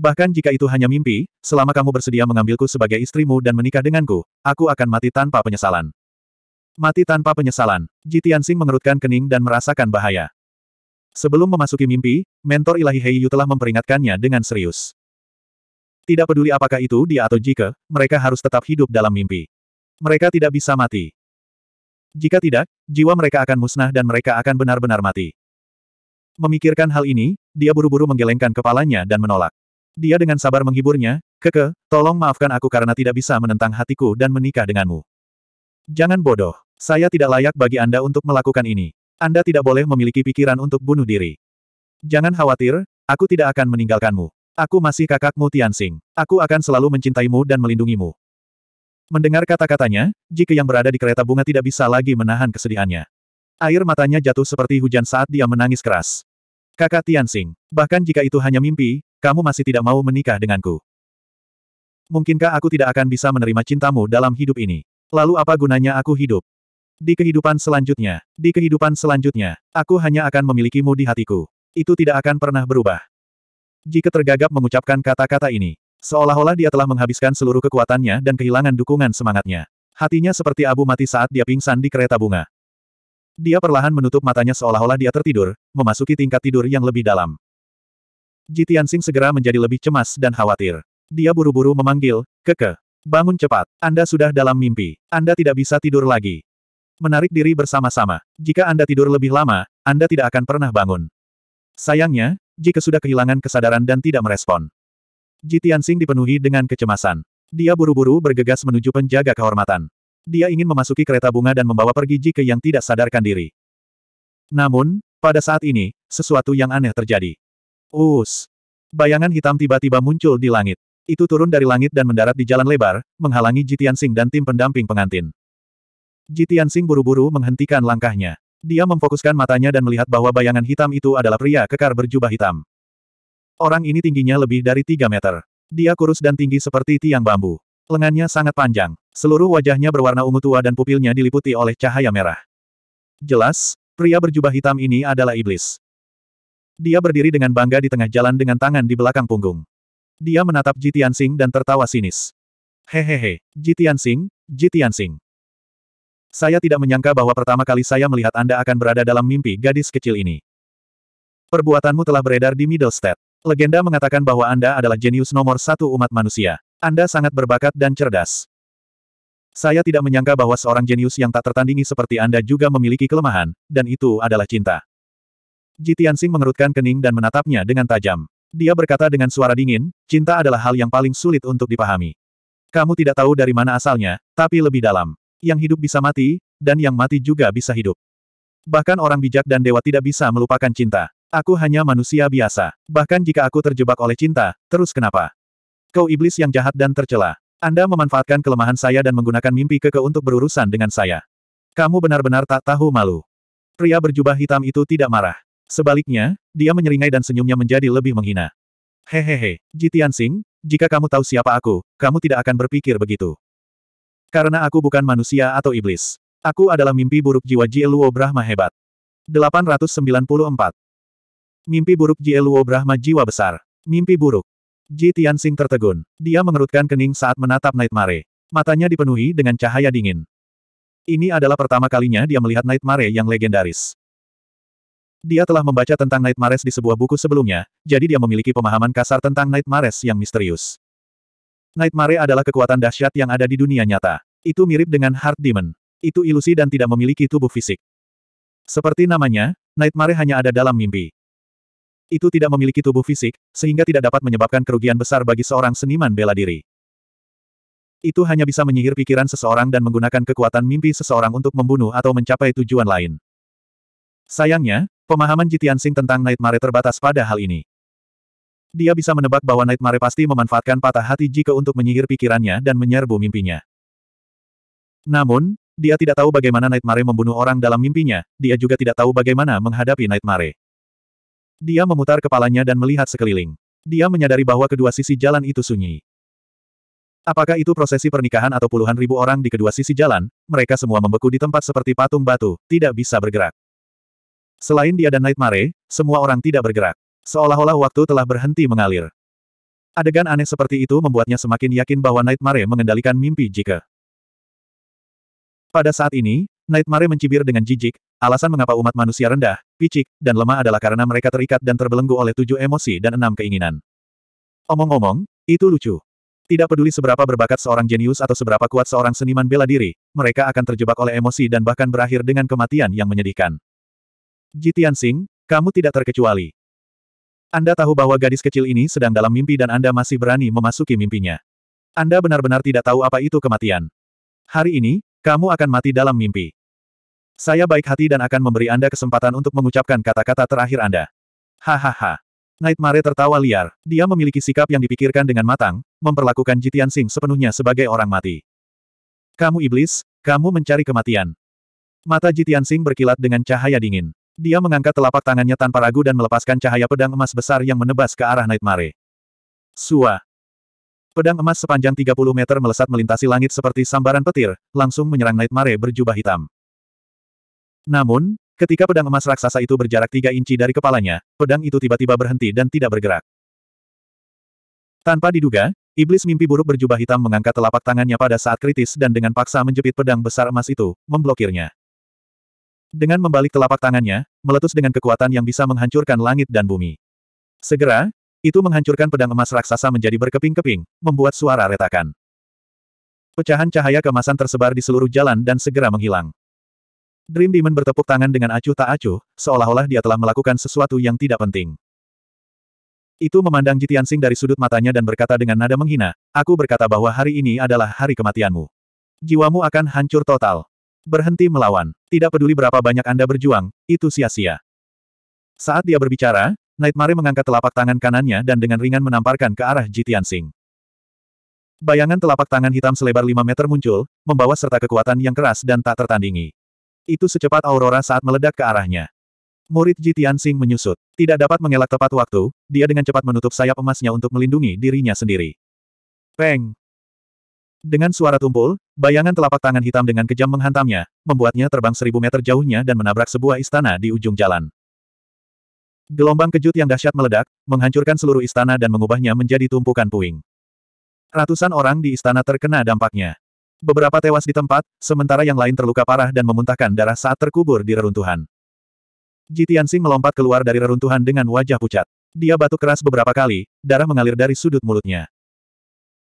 A: Bahkan jika itu hanya mimpi, selama kamu bersedia mengambilku sebagai istrimu dan menikah denganku, aku akan mati tanpa penyesalan. Mati tanpa penyesalan, Ji Tianxing mengerutkan kening dan merasakan bahaya. Sebelum memasuki mimpi, mentor ilahi Heiyu telah memperingatkannya dengan serius. Tidak peduli apakah itu dia atau Jike, mereka harus tetap hidup dalam mimpi. Mereka tidak bisa mati. Jika tidak, jiwa mereka akan musnah dan mereka akan benar-benar mati. Memikirkan hal ini, dia buru-buru menggelengkan kepalanya dan menolak. Dia dengan sabar menghiburnya, Keke, tolong maafkan aku karena tidak bisa menentang hatiku dan menikah denganmu. Jangan bodoh. Saya tidak layak bagi Anda untuk melakukan ini. Anda tidak boleh memiliki pikiran untuk bunuh diri. Jangan khawatir, aku tidak akan meninggalkanmu. Aku masih kakakmu Tianxing. Aku akan selalu mencintaimu dan melindungimu. Mendengar kata-katanya, jika yang berada di kereta bunga tidak bisa lagi menahan kesedihannya. Air matanya jatuh seperti hujan saat dia menangis keras. Kakak Tianxing, bahkan jika itu hanya mimpi, kamu masih tidak mau menikah denganku. Mungkinkah aku tidak akan bisa menerima cintamu dalam hidup ini? Lalu apa gunanya aku hidup? Di kehidupan selanjutnya, di kehidupan selanjutnya, aku hanya akan memilikimu di hatiku. Itu tidak akan pernah berubah. Jika tergagap mengucapkan kata-kata ini, Seolah-olah dia telah menghabiskan seluruh kekuatannya dan kehilangan dukungan semangatnya. Hatinya seperti abu mati saat dia pingsan di kereta bunga. Dia perlahan menutup matanya seolah-olah dia tertidur, memasuki tingkat tidur yang lebih dalam. Jitian Sing segera menjadi lebih cemas dan khawatir. Dia buru-buru memanggil, Keke, bangun cepat, Anda sudah dalam mimpi, Anda tidak bisa tidur lagi. Menarik diri bersama-sama, jika Anda tidur lebih lama, Anda tidak akan pernah bangun. Sayangnya, jika sudah kehilangan kesadaran dan tidak merespon, Jitian Tianxing dipenuhi dengan kecemasan. Dia buru-buru bergegas menuju penjaga kehormatan. Dia ingin memasuki kereta bunga dan membawa pergi Ji Ke yang tidak sadarkan diri. Namun, pada saat ini, sesuatu yang aneh terjadi. Us! Bayangan hitam tiba-tiba muncul di langit. Itu turun dari langit dan mendarat di jalan lebar, menghalangi Jitian Tianxing dan tim pendamping pengantin. Jitian Tianxing buru-buru menghentikan langkahnya. Dia memfokuskan matanya dan melihat bahwa bayangan hitam itu adalah pria kekar berjubah hitam. Orang ini tingginya lebih dari 3 meter. Dia kurus dan tinggi seperti tiang bambu. Lengannya sangat panjang. Seluruh wajahnya berwarna ungu tua dan pupilnya diliputi oleh cahaya merah. Jelas, pria berjubah hitam ini adalah iblis. Dia berdiri dengan bangga di tengah jalan dengan tangan di belakang punggung. Dia menatap Jitian Tianxing dan tertawa sinis. Hehehe, Jitian Tianxing, Jitian Tianxing. Saya tidak menyangka bahwa pertama kali saya melihat Anda akan berada dalam mimpi gadis kecil ini. Perbuatanmu telah beredar di Middle State. Legenda mengatakan bahwa Anda adalah jenius nomor satu umat manusia. Anda sangat berbakat dan cerdas. Saya tidak menyangka bahwa seorang jenius yang tak tertandingi seperti Anda juga memiliki kelemahan, dan itu adalah cinta. Jitian mengerutkan kening dan menatapnya dengan tajam. Dia berkata dengan suara dingin, cinta adalah hal yang paling sulit untuk dipahami. Kamu tidak tahu dari mana asalnya, tapi lebih dalam. Yang hidup bisa mati, dan yang mati juga bisa hidup. Bahkan orang bijak dan dewa tidak bisa melupakan cinta. Aku hanya manusia biasa. Bahkan jika aku terjebak oleh cinta, terus kenapa? Kau iblis yang jahat dan tercela. Anda memanfaatkan kelemahan saya dan menggunakan mimpi keke untuk berurusan dengan saya. Kamu benar-benar tak tahu malu. Pria berjubah hitam itu tidak marah. Sebaliknya, dia menyeringai dan senyumnya menjadi lebih menghina. Hehehe, Jitian Sing, jika kamu tahu siapa aku, kamu tidak akan berpikir begitu. Karena aku bukan manusia atau iblis. Aku adalah mimpi buruk jiwa Jieluo Brahma hebat. 894. Mimpi buruk Jie Luo Brahma jiwa besar. Mimpi buruk. Ji Tianxing tertegun. Dia mengerutkan kening saat menatap Nightmare. Matanya dipenuhi dengan cahaya dingin. Ini adalah pertama kalinya dia melihat Nightmare yang legendaris. Dia telah membaca tentang Nightmare di sebuah buku sebelumnya, jadi dia memiliki pemahaman kasar tentang Nightmare yang misterius. Nightmare adalah kekuatan dahsyat yang ada di dunia nyata. Itu mirip dengan Heart Demon. Itu ilusi dan tidak memiliki tubuh fisik. Seperti namanya, Nightmare hanya ada dalam mimpi itu tidak memiliki tubuh fisik, sehingga tidak dapat menyebabkan kerugian besar bagi seorang seniman bela diri. Itu hanya bisa menyihir pikiran seseorang dan menggunakan kekuatan mimpi seseorang untuk membunuh atau mencapai tujuan lain. Sayangnya, pemahaman Jitiansing tentang Nightmare terbatas pada hal ini. Dia bisa menebak bahwa Nightmare pasti memanfaatkan patah hati jika untuk menyihir pikirannya dan menyerbu mimpinya. Namun, dia tidak tahu bagaimana Nightmare membunuh orang dalam mimpinya, dia juga tidak tahu bagaimana menghadapi Nightmare. Dia memutar kepalanya dan melihat sekeliling. Dia menyadari bahwa kedua sisi jalan itu sunyi. Apakah itu prosesi pernikahan atau puluhan ribu orang di kedua sisi jalan, mereka semua membeku di tempat seperti patung batu, tidak bisa bergerak. Selain dia dan Nightmare, semua orang tidak bergerak. Seolah-olah waktu telah berhenti mengalir. Adegan aneh seperti itu membuatnya semakin yakin bahwa Nightmare mengendalikan mimpi jika. Pada saat ini, Nightmare mencibir dengan jijik, alasan mengapa umat manusia rendah, picik, dan lemah adalah karena mereka terikat dan terbelenggu oleh tujuh emosi dan enam keinginan. Omong-omong, itu lucu. Tidak peduli seberapa berbakat seorang jenius atau seberapa kuat seorang seniman bela diri, mereka akan terjebak oleh emosi dan bahkan berakhir dengan kematian yang menyedihkan. Jitian Singh, kamu tidak terkecuali. Anda tahu bahwa gadis kecil ini sedang dalam mimpi dan Anda masih berani memasuki mimpinya. Anda benar-benar tidak tahu apa itu kematian. Hari ini, kamu akan mati dalam mimpi. Saya baik hati dan akan memberi Anda kesempatan untuk mengucapkan kata-kata terakhir Anda. Hahaha. Nightmare tertawa liar. Dia memiliki sikap yang dipikirkan dengan matang, memperlakukan Jitian Sing sepenuhnya sebagai orang mati. Kamu iblis, kamu mencari kematian. Mata Jitian Sing berkilat dengan cahaya dingin. Dia mengangkat telapak tangannya tanpa ragu dan melepaskan cahaya pedang emas besar yang menebas ke arah Nightmare. Sua. Pedang emas sepanjang 30 meter melesat melintasi langit seperti sambaran petir, langsung menyerang Nightmare berjubah hitam. Namun, ketika pedang emas raksasa itu berjarak tiga inci dari kepalanya, pedang itu tiba-tiba berhenti dan tidak bergerak. Tanpa diduga, iblis mimpi buruk berjubah hitam mengangkat telapak tangannya pada saat kritis dan dengan paksa menjepit pedang besar emas itu, memblokirnya. Dengan membalik telapak tangannya, meletus dengan kekuatan yang bisa menghancurkan langit dan bumi. Segera, itu menghancurkan pedang emas raksasa menjadi berkeping-keping, membuat suara retakan. Pecahan cahaya kemasan tersebar di seluruh jalan dan segera menghilang. Dream Demon bertepuk tangan dengan acuh tak acuh, seolah-olah dia telah melakukan sesuatu yang tidak penting. Itu memandang Jitian Sing dari sudut matanya dan berkata dengan nada menghina, aku berkata bahwa hari ini adalah hari kematianmu. Jiwamu akan hancur total. Berhenti melawan. Tidak peduli berapa banyak Anda berjuang, itu sia-sia. Saat dia berbicara, Nightmare mengangkat telapak tangan kanannya dan dengan ringan menamparkan ke arah Jitian Sing. Bayangan telapak tangan hitam selebar 5 meter muncul, membawa serta kekuatan yang keras dan tak tertandingi. Itu secepat aurora saat meledak ke arahnya. Murid Jitian Tianxing menyusut. Tidak dapat mengelak tepat waktu, dia dengan cepat menutup sayap emasnya untuk melindungi dirinya sendiri. Peng! Dengan suara tumpul, bayangan telapak tangan hitam dengan kejam menghantamnya, membuatnya terbang seribu meter jauhnya dan menabrak sebuah istana di ujung jalan. Gelombang kejut yang dahsyat meledak, menghancurkan seluruh istana dan mengubahnya menjadi tumpukan puing. Ratusan orang di istana terkena dampaknya. Beberapa tewas di tempat, sementara yang lain terluka parah dan memuntahkan darah saat terkubur di reruntuhan. Jitiansing melompat keluar dari reruntuhan dengan wajah pucat. Dia batuk keras beberapa kali, darah mengalir dari sudut mulutnya.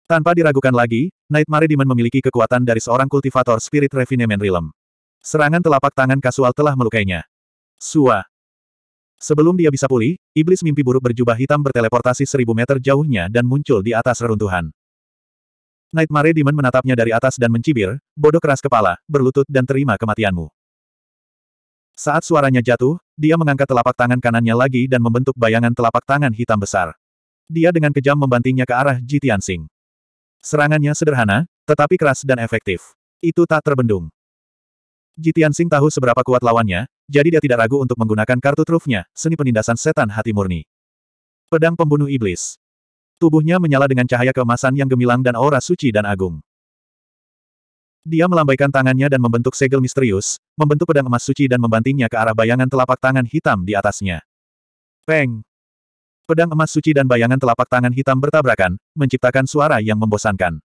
A: Tanpa diragukan lagi, Nightmare Demon memiliki kekuatan dari seorang kultivator spirit refinement realm. Serangan telapak tangan kasual telah melukainya. Sua. Sebelum dia bisa pulih, iblis mimpi buruk berjubah hitam berteleportasi seribu meter jauhnya dan muncul di atas reruntuhan. Nightmare Demon menatapnya dari atas dan mencibir, bodoh keras kepala, berlutut dan terima kematianmu. Saat suaranya jatuh, dia mengangkat telapak tangan kanannya lagi dan membentuk bayangan telapak tangan hitam besar. Dia dengan kejam membantingnya ke arah Ji Tianxing. Serangannya sederhana, tetapi keras dan efektif. Itu tak terbendung. Ji Tianxing tahu seberapa kuat lawannya, jadi dia tidak ragu untuk menggunakan kartu trufnya, seni penindasan setan hati murni. Pedang pembunuh iblis. Tubuhnya menyala dengan cahaya keemasan yang gemilang dan aura suci dan agung. Dia melambaikan tangannya dan membentuk segel misterius, membentuk pedang emas suci dan membantingnya ke arah bayangan telapak tangan hitam di atasnya. Peng! Pedang emas suci dan bayangan telapak tangan hitam bertabrakan, menciptakan suara yang membosankan.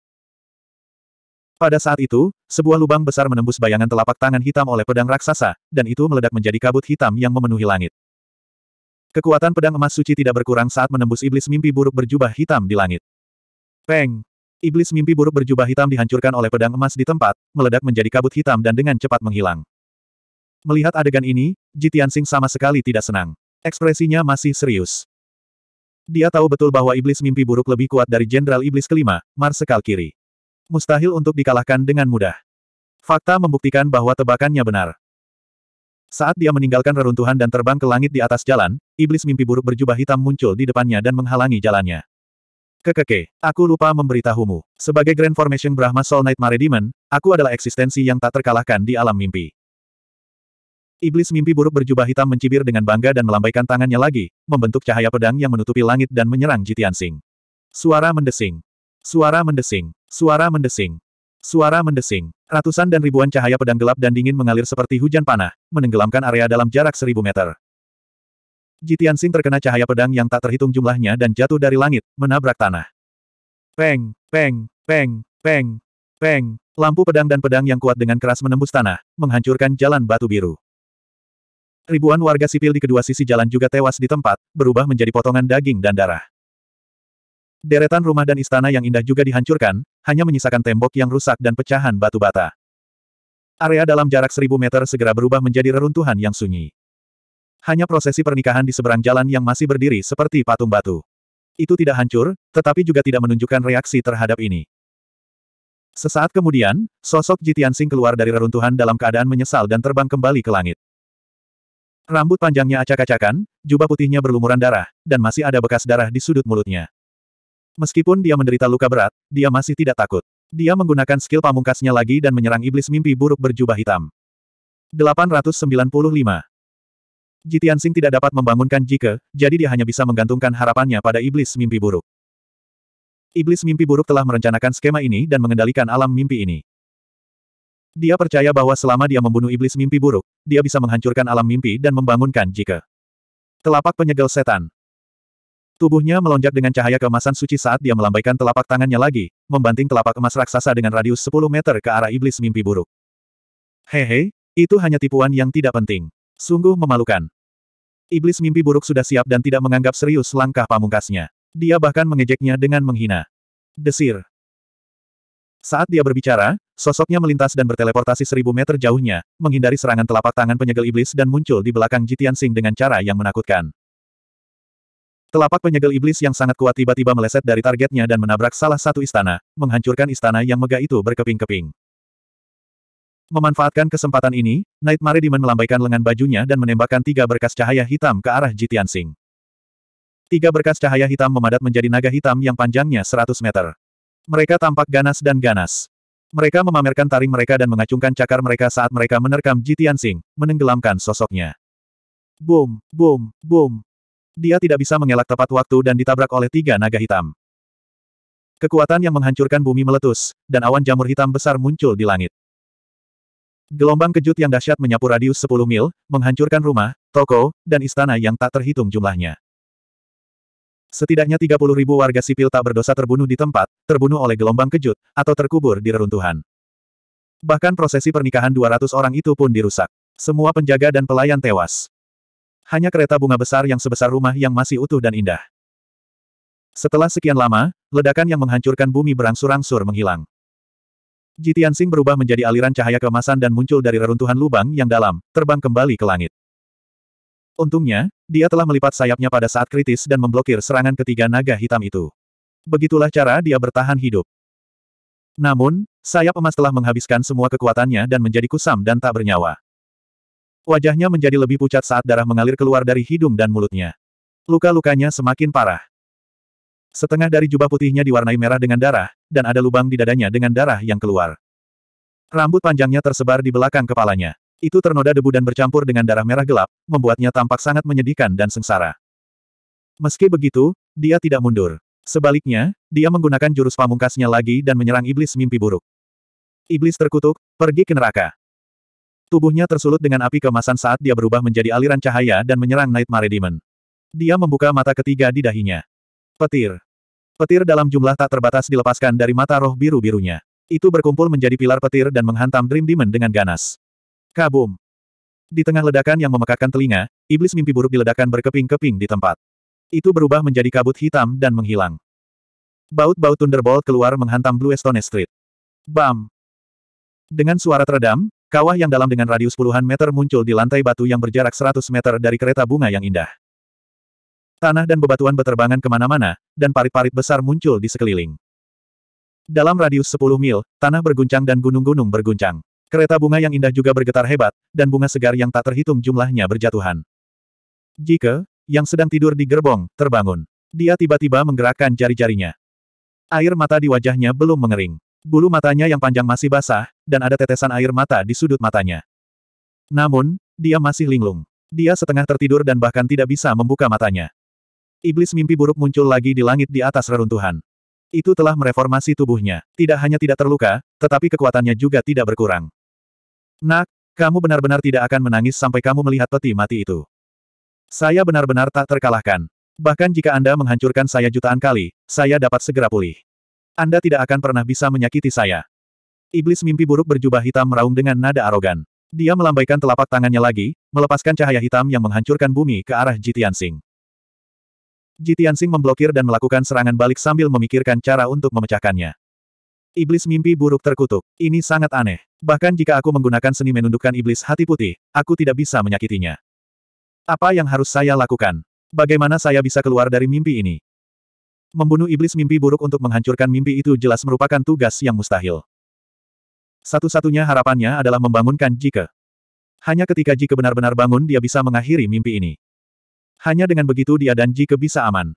A: Pada saat itu, sebuah lubang besar menembus bayangan telapak tangan hitam oleh pedang raksasa, dan itu meledak menjadi kabut hitam yang memenuhi langit. Kekuatan pedang emas suci tidak berkurang saat menembus iblis mimpi buruk berjubah hitam di langit. Peng! Iblis mimpi buruk berjubah hitam dihancurkan oleh pedang emas di tempat, meledak menjadi kabut hitam dan dengan cepat menghilang. Melihat adegan ini, Jitian Sing sama sekali tidak senang. Ekspresinya masih serius. Dia tahu betul bahwa iblis mimpi buruk lebih kuat dari Jenderal Iblis kelima, Marsekal Kiri. Mustahil untuk dikalahkan dengan mudah. Fakta membuktikan bahwa tebakannya benar. Saat dia meninggalkan reruntuhan dan terbang ke langit di atas jalan, iblis mimpi buruk berjubah hitam muncul di depannya dan menghalangi jalannya. Kekeke, aku lupa memberitahumu. Sebagai Grand Formation Brahma Soul Nightmare Demon, aku adalah eksistensi yang tak terkalahkan di alam mimpi. Iblis mimpi buruk berjubah hitam mencibir dengan bangga dan melambaikan tangannya lagi, membentuk cahaya pedang yang menutupi langit dan menyerang Jitian Sing. Suara mendesing. Suara mendesing. Suara mendesing. Suara mendesing. Ratusan dan ribuan cahaya pedang gelap dan dingin mengalir seperti hujan panah, menenggelamkan area dalam jarak seribu meter. Jitian Sing terkena cahaya pedang yang tak terhitung jumlahnya dan jatuh dari langit, menabrak tanah. Peng, peng, peng, peng, peng. Lampu pedang dan pedang yang kuat dengan keras menembus tanah, menghancurkan jalan batu biru. Ribuan warga sipil di kedua sisi jalan juga tewas di tempat, berubah menjadi potongan daging dan darah. Deretan rumah dan istana yang indah juga dihancurkan, hanya menyisakan tembok yang rusak dan pecahan batu bata. Area dalam jarak seribu meter segera berubah menjadi reruntuhan yang sunyi. Hanya prosesi pernikahan di seberang jalan yang masih berdiri seperti patung batu. Itu tidak hancur, tetapi juga tidak menunjukkan reaksi terhadap ini. Sesaat kemudian, sosok Jitian Sing keluar dari reruntuhan dalam keadaan menyesal dan terbang kembali ke langit. Rambut panjangnya acak-acakan, jubah putihnya berlumuran darah, dan masih ada bekas darah di sudut mulutnya. Meskipun dia menderita luka berat, dia masih tidak takut. Dia menggunakan skill pamungkasnya lagi dan menyerang iblis mimpi buruk berjubah hitam. 895. Jitian Sing tidak dapat membangunkan Jike, jadi dia hanya bisa menggantungkan harapannya pada iblis mimpi buruk. Iblis mimpi buruk telah merencanakan skema ini dan mengendalikan alam mimpi ini. Dia percaya bahwa selama dia membunuh iblis mimpi buruk, dia bisa menghancurkan alam mimpi dan membangunkan Jike. Telapak penyegel setan. Tubuhnya melonjak dengan cahaya keemasan suci saat dia melambaikan telapak tangannya lagi, membanting telapak emas raksasa dengan radius 10 meter ke arah iblis mimpi buruk. Hehe, itu hanya tipuan yang tidak penting. Sungguh memalukan. Iblis mimpi buruk sudah siap dan tidak menganggap serius langkah pamungkasnya. Dia bahkan mengejeknya dengan menghina. Desir. Saat dia berbicara, sosoknya melintas dan berteleportasi seribu meter jauhnya, menghindari serangan telapak tangan penyegel iblis dan muncul di belakang Jitian Sing dengan cara yang menakutkan. Telapak penyegel iblis yang sangat kuat tiba-tiba meleset dari targetnya dan menabrak salah satu istana, menghancurkan istana yang megah itu berkeping-keping. Memanfaatkan kesempatan ini, Knight Demon melambaikan lengan bajunya dan menembakkan tiga berkas cahaya hitam ke arah Jitian Singh. Tiga berkas cahaya hitam memadat menjadi naga hitam yang panjangnya 100 meter. Mereka tampak ganas dan ganas. Mereka memamerkan taring mereka dan mengacungkan cakar mereka saat mereka menerkam Jitian Singh, menenggelamkan sosoknya. Boom, boom, boom. Dia tidak bisa mengelak tepat waktu dan ditabrak oleh tiga naga hitam. Kekuatan yang menghancurkan bumi meletus, dan awan jamur hitam besar muncul di langit. Gelombang kejut yang dahsyat menyapu radius 10 mil, menghancurkan rumah, toko, dan istana yang tak terhitung jumlahnya. Setidaknya 30 ribu warga sipil tak berdosa terbunuh di tempat, terbunuh oleh gelombang kejut, atau terkubur di reruntuhan. Bahkan prosesi pernikahan 200 orang itu pun dirusak. Semua penjaga dan pelayan tewas hanya kereta bunga besar yang sebesar rumah yang masih utuh dan indah. Setelah sekian lama, ledakan yang menghancurkan bumi berangsur-angsur menghilang. Jitian Jitiansing berubah menjadi aliran cahaya kemasan dan muncul dari reruntuhan lubang yang dalam, terbang kembali ke langit. Untungnya, dia telah melipat sayapnya pada saat kritis dan memblokir serangan ketiga naga hitam itu. Begitulah cara dia bertahan hidup. Namun, sayap emas telah menghabiskan semua kekuatannya dan menjadi kusam dan tak bernyawa. Wajahnya menjadi lebih pucat saat darah mengalir keluar dari hidung dan mulutnya. Luka-lukanya semakin parah. Setengah dari jubah putihnya diwarnai merah dengan darah, dan ada lubang di dadanya dengan darah yang keluar. Rambut panjangnya tersebar di belakang kepalanya. Itu ternoda debu dan bercampur dengan darah merah gelap, membuatnya tampak sangat menyedihkan dan sengsara. Meski begitu, dia tidak mundur. Sebaliknya, dia menggunakan jurus pamungkasnya lagi dan menyerang iblis mimpi buruk. Iblis terkutuk, pergi ke neraka. Tubuhnya tersulut dengan api kemasan saat dia berubah menjadi aliran cahaya dan menyerang Nightmare Demon. Dia membuka mata ketiga di dahinya. Petir. Petir dalam jumlah tak terbatas dilepaskan dari mata roh biru-birunya. Itu berkumpul menjadi pilar petir dan menghantam Dream Demon dengan ganas. Kabum. Di tengah ledakan yang memekakan telinga, iblis mimpi buruk diledakkan berkeping-keping di tempat. Itu berubah menjadi kabut hitam dan menghilang. Baut-baut Thunderbolt keluar menghantam Blue Stone Street. Bam! Dengan suara teredam, Kawah yang dalam dengan radius puluhan meter muncul di lantai batu yang berjarak 100 meter dari kereta bunga yang indah. Tanah dan bebatuan beterbangan kemana-mana, dan parit-parit besar muncul di sekeliling. Dalam radius 10 mil, tanah berguncang dan gunung-gunung berguncang. Kereta bunga yang indah juga bergetar hebat, dan bunga segar yang tak terhitung jumlahnya berjatuhan. Jika, yang sedang tidur di gerbong, terbangun. Dia tiba-tiba menggerakkan jari-jarinya. Air mata di wajahnya belum mengering. Bulu matanya yang panjang masih basah, dan ada tetesan air mata di sudut matanya. Namun, dia masih linglung. Dia setengah tertidur dan bahkan tidak bisa membuka matanya. Iblis mimpi buruk muncul lagi di langit di atas reruntuhan. Itu telah mereformasi tubuhnya. Tidak hanya tidak terluka, tetapi kekuatannya juga tidak berkurang. Nak, kamu benar-benar tidak akan menangis sampai kamu melihat peti mati itu. Saya benar-benar tak terkalahkan. Bahkan jika Anda menghancurkan saya jutaan kali, saya dapat segera pulih. Anda tidak akan pernah bisa menyakiti saya. Iblis mimpi buruk berjubah hitam meraung dengan nada arogan. Dia melambaikan telapak tangannya lagi, melepaskan cahaya hitam yang menghancurkan bumi ke arah Jitiansing. Jitiansing memblokir dan melakukan serangan balik sambil memikirkan cara untuk memecahkannya. Iblis mimpi buruk terkutuk. Ini sangat aneh. Bahkan jika aku menggunakan seni menundukkan iblis hati putih, aku tidak bisa menyakitinya. Apa yang harus saya lakukan? Bagaimana saya bisa keluar dari mimpi ini? Membunuh iblis mimpi buruk untuk menghancurkan mimpi itu jelas merupakan tugas yang mustahil. Satu-satunya harapannya adalah membangunkan Jike. Hanya ketika Jike benar-benar bangun dia bisa mengakhiri mimpi ini. Hanya dengan begitu dia dan Jike bisa aman.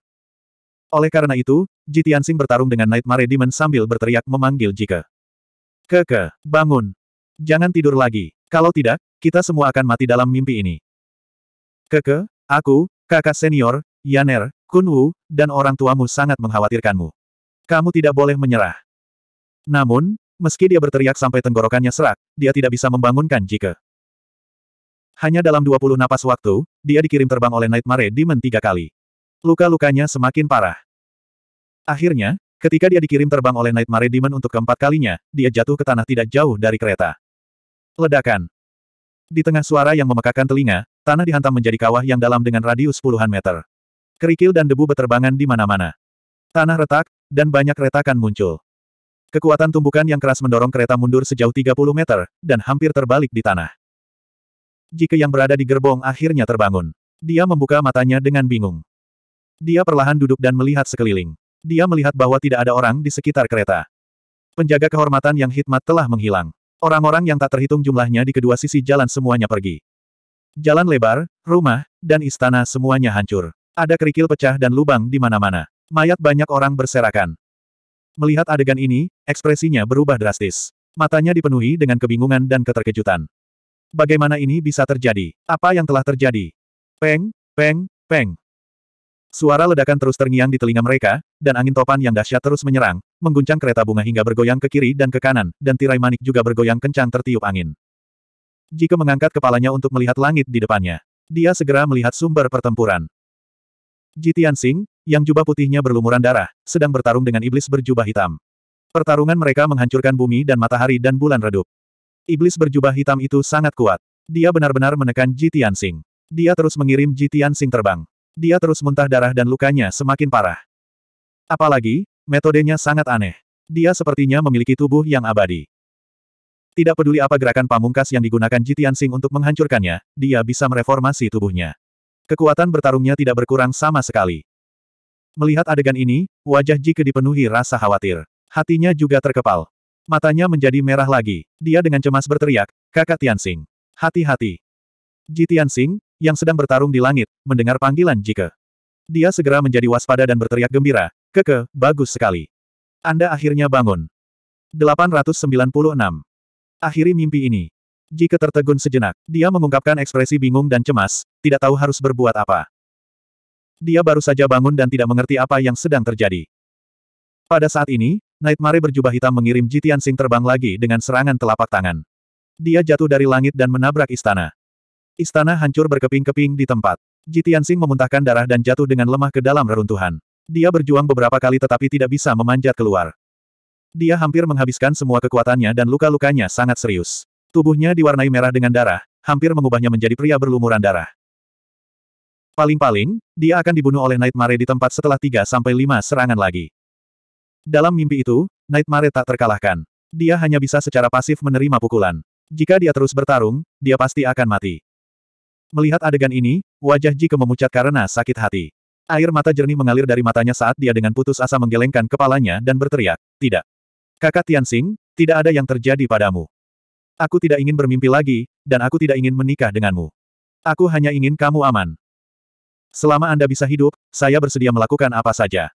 A: Oleh karena itu, Ji Tianxing bertarung dengan Nightmare Demon sambil berteriak memanggil Jike. Keke, bangun. Jangan tidur lagi. Kalau tidak, kita semua akan mati dalam mimpi ini. Keke, aku, kakak senior, Yaner, Kunwu, dan orang tuamu sangat mengkhawatirkanmu. Kamu tidak boleh menyerah. Namun, meski dia berteriak sampai tenggorokannya serak, dia tidak bisa membangunkan Jike. Hanya dalam 20 napas waktu, dia dikirim terbang oleh Nightmare Demon tiga kali. Luka-lukanya semakin parah. Akhirnya, ketika dia dikirim terbang oleh Nightmare Demon untuk keempat kalinya, dia jatuh ke tanah tidak jauh dari kereta. Ledakan. Di tengah suara yang memekakan telinga, tanah dihantam menjadi kawah yang dalam dengan radius puluhan meter. Kerikil dan debu beterbangan di mana-mana. Tanah retak, dan banyak retakan muncul. Kekuatan tumbukan yang keras mendorong kereta mundur sejauh 30 meter, dan hampir terbalik di tanah. Jika yang berada di gerbong akhirnya terbangun. Dia membuka matanya dengan bingung. Dia perlahan duduk dan melihat sekeliling. Dia melihat bahwa tidak ada orang di sekitar kereta. Penjaga kehormatan yang hikmat telah menghilang. Orang-orang yang tak terhitung jumlahnya di kedua sisi jalan semuanya pergi. Jalan lebar, rumah, dan istana semuanya hancur. Ada kerikil pecah dan lubang di mana-mana. Mayat banyak orang berserakan. Melihat adegan ini, ekspresinya berubah drastis. Matanya dipenuhi dengan kebingungan dan keterkejutan. Bagaimana ini bisa terjadi? Apa yang telah terjadi? Peng, peng, peng. Suara ledakan terus terngiang di telinga mereka, dan angin topan yang dahsyat terus menyerang, mengguncang kereta bunga hingga bergoyang ke kiri dan ke kanan, dan tirai manik juga bergoyang kencang tertiup angin. Jika mengangkat kepalanya untuk melihat langit di depannya, dia segera melihat sumber pertempuran. Jitian Tianxing, yang jubah putihnya berlumuran darah, sedang bertarung dengan iblis berjubah hitam. Pertarungan mereka menghancurkan bumi dan matahari dan bulan redup. Iblis berjubah hitam itu sangat kuat. Dia benar-benar menekan Jitian Tianxing. Dia terus mengirim Jitian Tianxing terbang. Dia terus muntah darah dan lukanya semakin parah. Apalagi, metodenya sangat aneh. Dia sepertinya memiliki tubuh yang abadi. Tidak peduli apa gerakan pamungkas yang digunakan Jitian Sing untuk menghancurkannya, dia bisa mereformasi tubuhnya. Kekuatan bertarungnya tidak berkurang sama sekali. Melihat adegan ini, wajah Jike dipenuhi rasa khawatir. Hatinya juga terkepal. Matanya menjadi merah lagi. Dia dengan cemas berteriak, kakak Tianxing. Hati-hati. Ji Tianxing, yang sedang bertarung di langit, mendengar panggilan Jike. Dia segera menjadi waspada dan berteriak gembira, keke, bagus sekali. Anda akhirnya bangun. 896. Akhiri mimpi ini. Jika tertegun sejenak, dia mengungkapkan ekspresi bingung dan cemas, tidak tahu harus berbuat apa. Dia baru saja bangun dan tidak mengerti apa yang sedang terjadi. Pada saat ini, Nightmare berjubah hitam mengirim Jitian Sing terbang lagi dengan serangan telapak tangan. Dia jatuh dari langit dan menabrak istana. Istana hancur berkeping-keping di tempat. Jitian Sing memuntahkan darah dan jatuh dengan lemah ke dalam reruntuhan. Dia berjuang beberapa kali tetapi tidak bisa memanjat keluar. Dia hampir menghabiskan semua kekuatannya dan luka-lukanya sangat serius. Tubuhnya diwarnai merah dengan darah, hampir mengubahnya menjadi pria berlumuran darah. Paling-paling, dia akan dibunuh oleh Nightmare di tempat setelah 3-5 serangan lagi. Dalam mimpi itu, Nightmare tak terkalahkan. Dia hanya bisa secara pasif menerima pukulan. Jika dia terus bertarung, dia pasti akan mati. Melihat adegan ini, wajah Jike memucat karena sakit hati. Air mata jernih mengalir dari matanya saat dia dengan putus asa menggelengkan kepalanya dan berteriak, Tidak. Kakak Tianxing, tidak ada yang terjadi padamu. Aku tidak ingin bermimpi lagi, dan aku tidak ingin menikah denganmu. Aku hanya ingin kamu aman. Selama Anda bisa hidup, saya bersedia melakukan apa saja.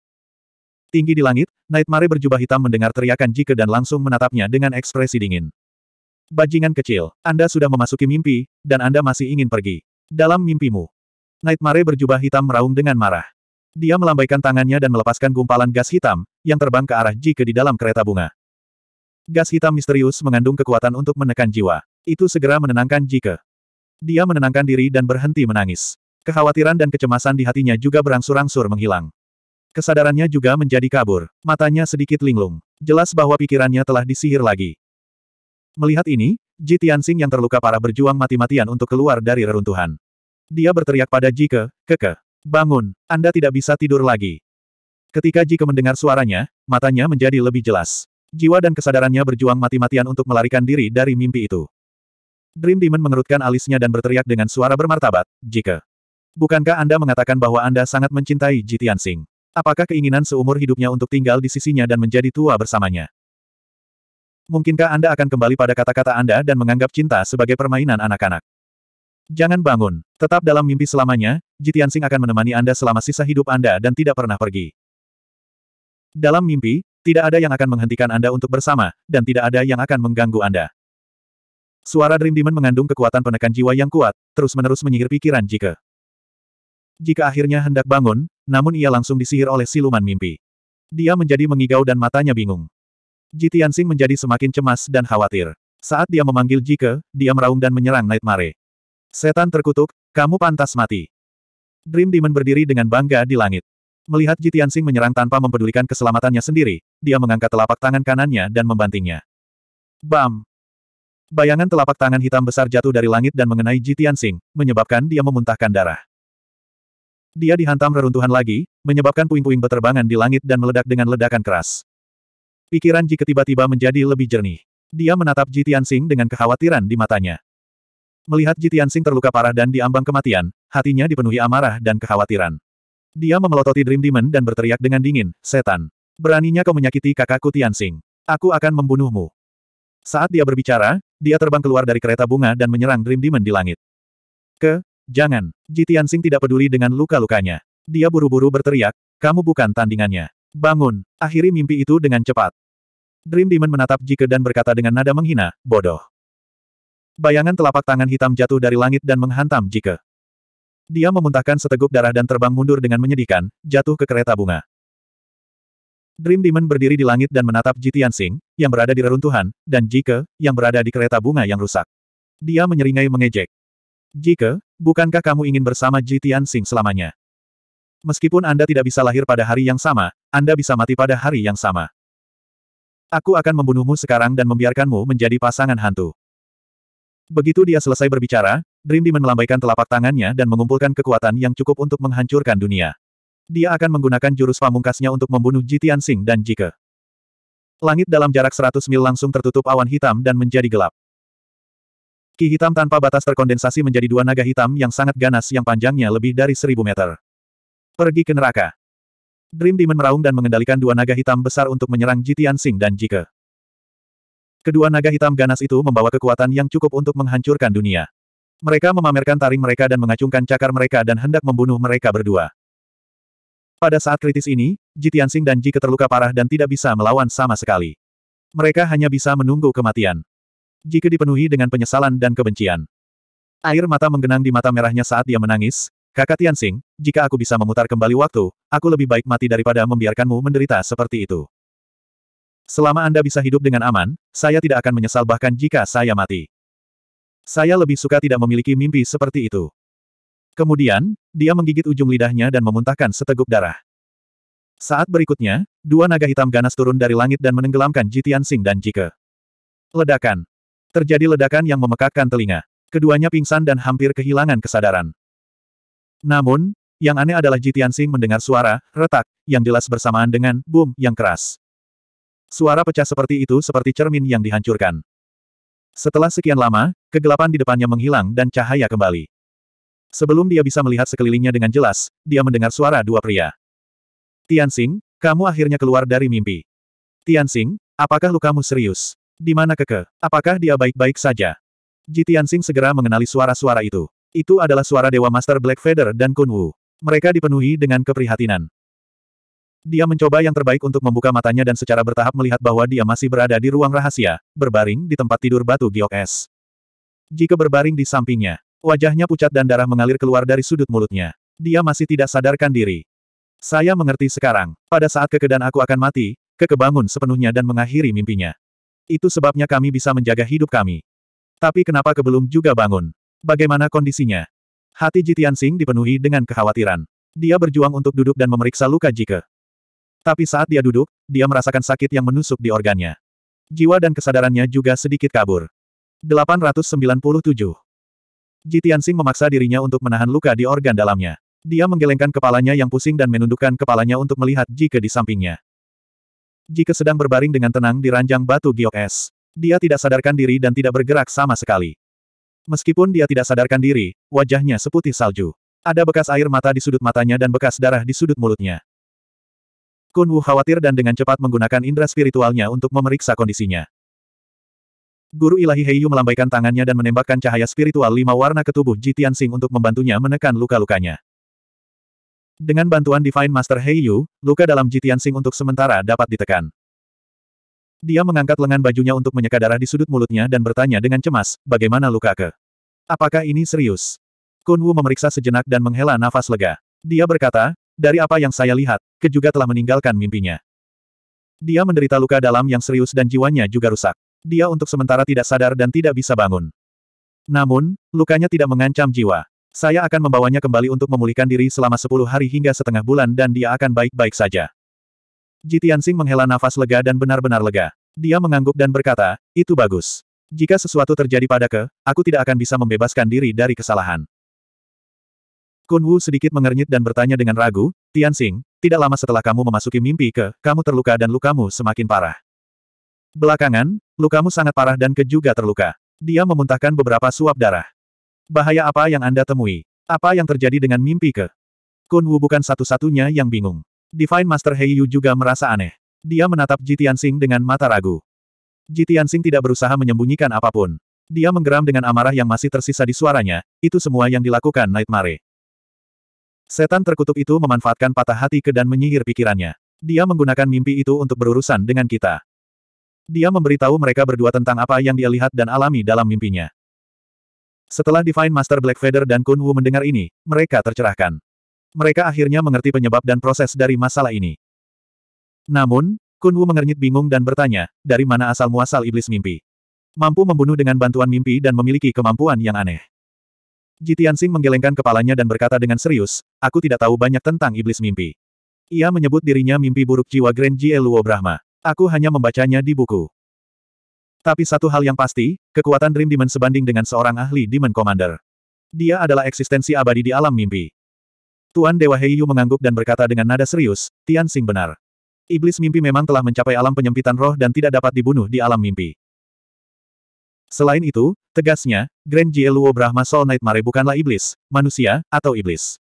A: Tinggi di langit, Nightmare berjubah hitam mendengar teriakan Jike dan langsung menatapnya dengan ekspresi dingin. Bajingan kecil, Anda sudah memasuki mimpi, dan Anda masih ingin pergi. Dalam mimpimu. Nightmare berjubah hitam meraung dengan marah. Dia melambaikan tangannya dan melepaskan gumpalan gas hitam, yang terbang ke arah Jike di dalam kereta bunga. Gas hitam misterius mengandung kekuatan untuk menekan jiwa. Itu segera menenangkan Jike. Dia menenangkan diri dan berhenti menangis. Kekhawatiran dan kecemasan di hatinya juga berangsur-angsur menghilang. Kesadarannya juga menjadi kabur. Matanya sedikit linglung. Jelas bahwa pikirannya telah disihir lagi. Melihat ini, Ji Tianxing yang terluka parah berjuang mati-matian untuk keluar dari reruntuhan. Dia berteriak pada Ji Ke, Keke, bangun, Anda tidak bisa tidur lagi. Ketika Ji Ke mendengar suaranya, matanya menjadi lebih jelas. Jiwa dan kesadarannya berjuang mati-matian untuk melarikan diri dari mimpi itu. Dream Demon mengerutkan alisnya dan berteriak dengan suara bermartabat, jika. Bukankah Anda mengatakan bahwa Anda sangat mencintai Jitian Tianxing? Apakah keinginan seumur hidupnya untuk tinggal di sisinya dan menjadi tua bersamanya? Mungkinkah Anda akan kembali pada kata-kata Anda dan menganggap cinta sebagai permainan anak-anak? Jangan bangun. Tetap dalam mimpi selamanya, Jitian Tianxing akan menemani Anda selama sisa hidup Anda dan tidak pernah pergi. Dalam mimpi, tidak ada yang akan menghentikan Anda untuk bersama, dan tidak ada yang akan mengganggu Anda. Suara Dream Demon mengandung kekuatan penekan jiwa yang kuat, terus-menerus menyihir pikiran Jika. Jika akhirnya hendak bangun, namun ia langsung disihir oleh siluman mimpi. Dia menjadi mengigau dan matanya bingung. Jitiansing menjadi semakin cemas dan khawatir. Saat dia memanggil Jika, dia meraung dan menyerang Nightmare. Setan terkutuk, kamu pantas mati. Dream Demon berdiri dengan bangga di langit. Melihat Jitian Sing menyerang tanpa mempedulikan keselamatannya sendiri, dia mengangkat telapak tangan kanannya dan membantingnya. Bam! Bayangan telapak tangan hitam besar jatuh dari langit dan mengenai Jitian Sing, menyebabkan dia memuntahkan darah. Dia dihantam reruntuhan lagi, menyebabkan puing-puing beterbangan di langit dan meledak dengan ledakan keras. Pikiran Ji ketiba tiba menjadi lebih jernih. Dia menatap Jitian Sing dengan kekhawatiran di matanya. Melihat Jitian Sing terluka parah dan diambang kematian, hatinya dipenuhi amarah dan kekhawatiran. Dia memelototi Dream Demon dan berteriak dengan dingin, setan. Beraninya kau menyakiti kakakku Tianxing. Aku akan membunuhmu. Saat dia berbicara, dia terbang keluar dari kereta bunga dan menyerang Dream Demon di langit. Ke, jangan. Ji Tianxing tidak peduli dengan luka-lukanya. Dia buru-buru berteriak, kamu bukan tandingannya. Bangun, akhiri mimpi itu dengan cepat. Dream Demon menatap Jike dan berkata dengan nada menghina, bodoh. Bayangan telapak tangan hitam jatuh dari langit dan menghantam Jike. Dia memuntahkan seteguk darah dan terbang mundur dengan menyedihkan, jatuh ke kereta bunga. Dream Demon berdiri di langit dan menatap Ji Tianxing, yang berada di reruntuhan, dan Jike, yang berada di kereta bunga yang rusak. Dia menyeringai mengejek. Jike, bukankah kamu ingin bersama Ji Tianxing selamanya? Meskipun Anda tidak bisa lahir pada hari yang sama, Anda bisa mati pada hari yang sama. Aku akan membunuhmu sekarang dan membiarkanmu menjadi pasangan hantu. Begitu dia selesai berbicara, Demon melambaikan telapak tangannya dan mengumpulkan kekuatan yang cukup untuk menghancurkan dunia. Dia akan menggunakan jurus pamungkasnya untuk membunuh Jitian Sing dan Jike. Langit dalam jarak 100 mil langsung tertutup awan hitam dan menjadi gelap. Ki hitam tanpa batas terkondensasi menjadi dua naga hitam yang sangat ganas yang panjangnya lebih dari seribu meter. Pergi ke neraka. Dream Demon meraung dan mengendalikan dua naga hitam besar untuk menyerang Jitian Sing dan Jike. Kedua naga hitam ganas itu membawa kekuatan yang cukup untuk menghancurkan dunia. Mereka memamerkan taring mereka dan mengacungkan cakar mereka dan hendak membunuh mereka berdua. Pada saat kritis ini, Ji Tianxing dan Ji keterluka parah dan tidak bisa melawan sama sekali. Mereka hanya bisa menunggu kematian. Jika dipenuhi dengan penyesalan dan kebencian. Air mata menggenang di mata merahnya saat dia menangis, Kakak Tianxing, jika aku bisa memutar kembali waktu, aku lebih baik mati daripada membiarkanmu menderita seperti itu. Selama Anda bisa hidup dengan aman, saya tidak akan menyesal bahkan jika saya mati. Saya lebih suka tidak memiliki mimpi seperti itu. Kemudian, dia menggigit ujung lidahnya dan memuntahkan seteguk darah. Saat berikutnya, dua naga hitam ganas turun dari langit dan menenggelamkan Jitian Sing dan Jike. Ledakan. Terjadi ledakan yang memekakkan telinga. Keduanya pingsan dan hampir kehilangan kesadaran. Namun, yang aneh adalah Jitian Sing mendengar suara, retak, yang jelas bersamaan dengan, boom, yang keras. Suara pecah seperti itu seperti cermin yang dihancurkan. Setelah sekian lama, kegelapan di depannya menghilang dan cahaya kembali. Sebelum dia bisa melihat sekelilingnya dengan jelas, dia mendengar suara dua pria. Tianxing, kamu akhirnya keluar dari mimpi. Tianxing, apakah lukamu serius? Di mana keke? Apakah dia baik-baik saja? Ji Tianxing segera mengenali suara-suara itu. Itu adalah suara Dewa Master Black Feather dan Kun Wu. Mereka dipenuhi dengan keprihatinan. Dia mencoba yang terbaik untuk membuka matanya dan secara bertahap melihat bahwa dia masih berada di ruang rahasia, berbaring di tempat tidur batu giok es. Jika berbaring di sampingnya, wajahnya pucat dan darah mengalir keluar dari sudut mulutnya. Dia masih tidak sadarkan diri. Saya mengerti sekarang, pada saat kekedan aku akan mati, kekebangun sepenuhnya dan mengakhiri mimpinya. Itu sebabnya kami bisa menjaga hidup kami. Tapi kenapa kebelum juga bangun? Bagaimana kondisinya? Hati Jitian Sing dipenuhi dengan kekhawatiran. Dia berjuang untuk duduk dan memeriksa luka Jike. Tapi saat dia duduk, dia merasakan sakit yang menusuk di organnya. Jiwa dan kesadarannya juga sedikit kabur. 897. Ji memaksa dirinya untuk menahan luka di organ dalamnya. Dia menggelengkan kepalanya yang pusing dan menundukkan kepalanya untuk melihat Jike di sampingnya. Jike sedang berbaring dengan tenang di ranjang batu giok es. Dia tidak sadarkan diri dan tidak bergerak sama sekali. Meskipun dia tidak sadarkan diri, wajahnya seputih salju. Ada bekas air mata di sudut matanya dan bekas darah di sudut mulutnya. Kun Wu khawatir dan dengan cepat menggunakan indera spiritualnya untuk memeriksa kondisinya. Guru ilahi Heiyu melambaikan tangannya dan menembakkan cahaya spiritual lima warna ke tubuh Ji Tianxing untuk membantunya menekan luka-lukanya. Dengan bantuan Divine Master Heiyu, luka dalam Ji Tianxing untuk sementara dapat ditekan. Dia mengangkat lengan bajunya untuk menyeka darah di sudut mulutnya dan bertanya dengan cemas, bagaimana luka ke? Apakah ini serius? Kun Wu memeriksa sejenak dan menghela nafas lega. Dia berkata, dari apa yang saya lihat, Ke juga telah meninggalkan mimpinya. Dia menderita luka dalam yang serius dan jiwanya juga rusak. Dia untuk sementara tidak sadar dan tidak bisa bangun. Namun, lukanya tidak mengancam jiwa. Saya akan membawanya kembali untuk memulihkan diri selama 10 hari hingga setengah bulan dan dia akan baik-baik saja. Jitian Sing menghela nafas lega dan benar-benar lega. Dia mengangguk dan berkata, itu bagus. Jika sesuatu terjadi pada ke, aku tidak akan bisa membebaskan diri dari kesalahan. Kun Wu sedikit mengernyit dan bertanya dengan ragu, Tian Xing, tidak lama setelah kamu memasuki mimpi ke, kamu terluka dan lukamu semakin parah. Belakangan, lukamu sangat parah dan Ke juga terluka. Dia memuntahkan beberapa suap darah. Bahaya apa yang Anda temui? Apa yang terjadi dengan mimpi Ke? Kun Wu bukan satu-satunya yang bingung. Divine Master Hei Yu juga merasa aneh. Dia menatap Ji Tianxing dengan mata ragu. Ji Tianxing tidak berusaha menyembunyikan apapun. Dia menggeram dengan amarah yang masih tersisa di suaranya, itu semua yang dilakukan nightmare. Setan terkutuk itu memanfaatkan patah hati ke dan menyihir pikirannya. Dia menggunakan mimpi itu untuk berurusan dengan kita. Dia memberitahu mereka berdua tentang apa yang dia lihat dan alami dalam mimpinya. Setelah Divine Master Black Feather dan Kun Wu mendengar ini, mereka tercerahkan. Mereka akhirnya mengerti penyebab dan proses dari masalah ini. Namun, Kun Wu mengernyit bingung dan bertanya, dari mana asal-muasal iblis mimpi? Mampu membunuh dengan bantuan mimpi dan memiliki kemampuan yang aneh. Jitian Sing menggelengkan kepalanya dan berkata dengan serius, aku tidak tahu banyak tentang iblis mimpi. Ia menyebut dirinya mimpi buruk jiwa Grand Jie Luo Brahma. Aku hanya membacanya di buku. Tapi satu hal yang pasti, kekuatan Dream Demon sebanding dengan seorang ahli Demon Commander. Dia adalah eksistensi abadi di alam mimpi. Tuan Dewa Heiyu mengangguk dan berkata dengan nada serius, Tian Sing benar. Iblis mimpi memang telah mencapai alam penyempitan roh dan tidak dapat dibunuh di alam mimpi. Selain itu, tegasnya, Grand Luo Brahma Soul Nightmare bukanlah iblis, manusia, atau iblis.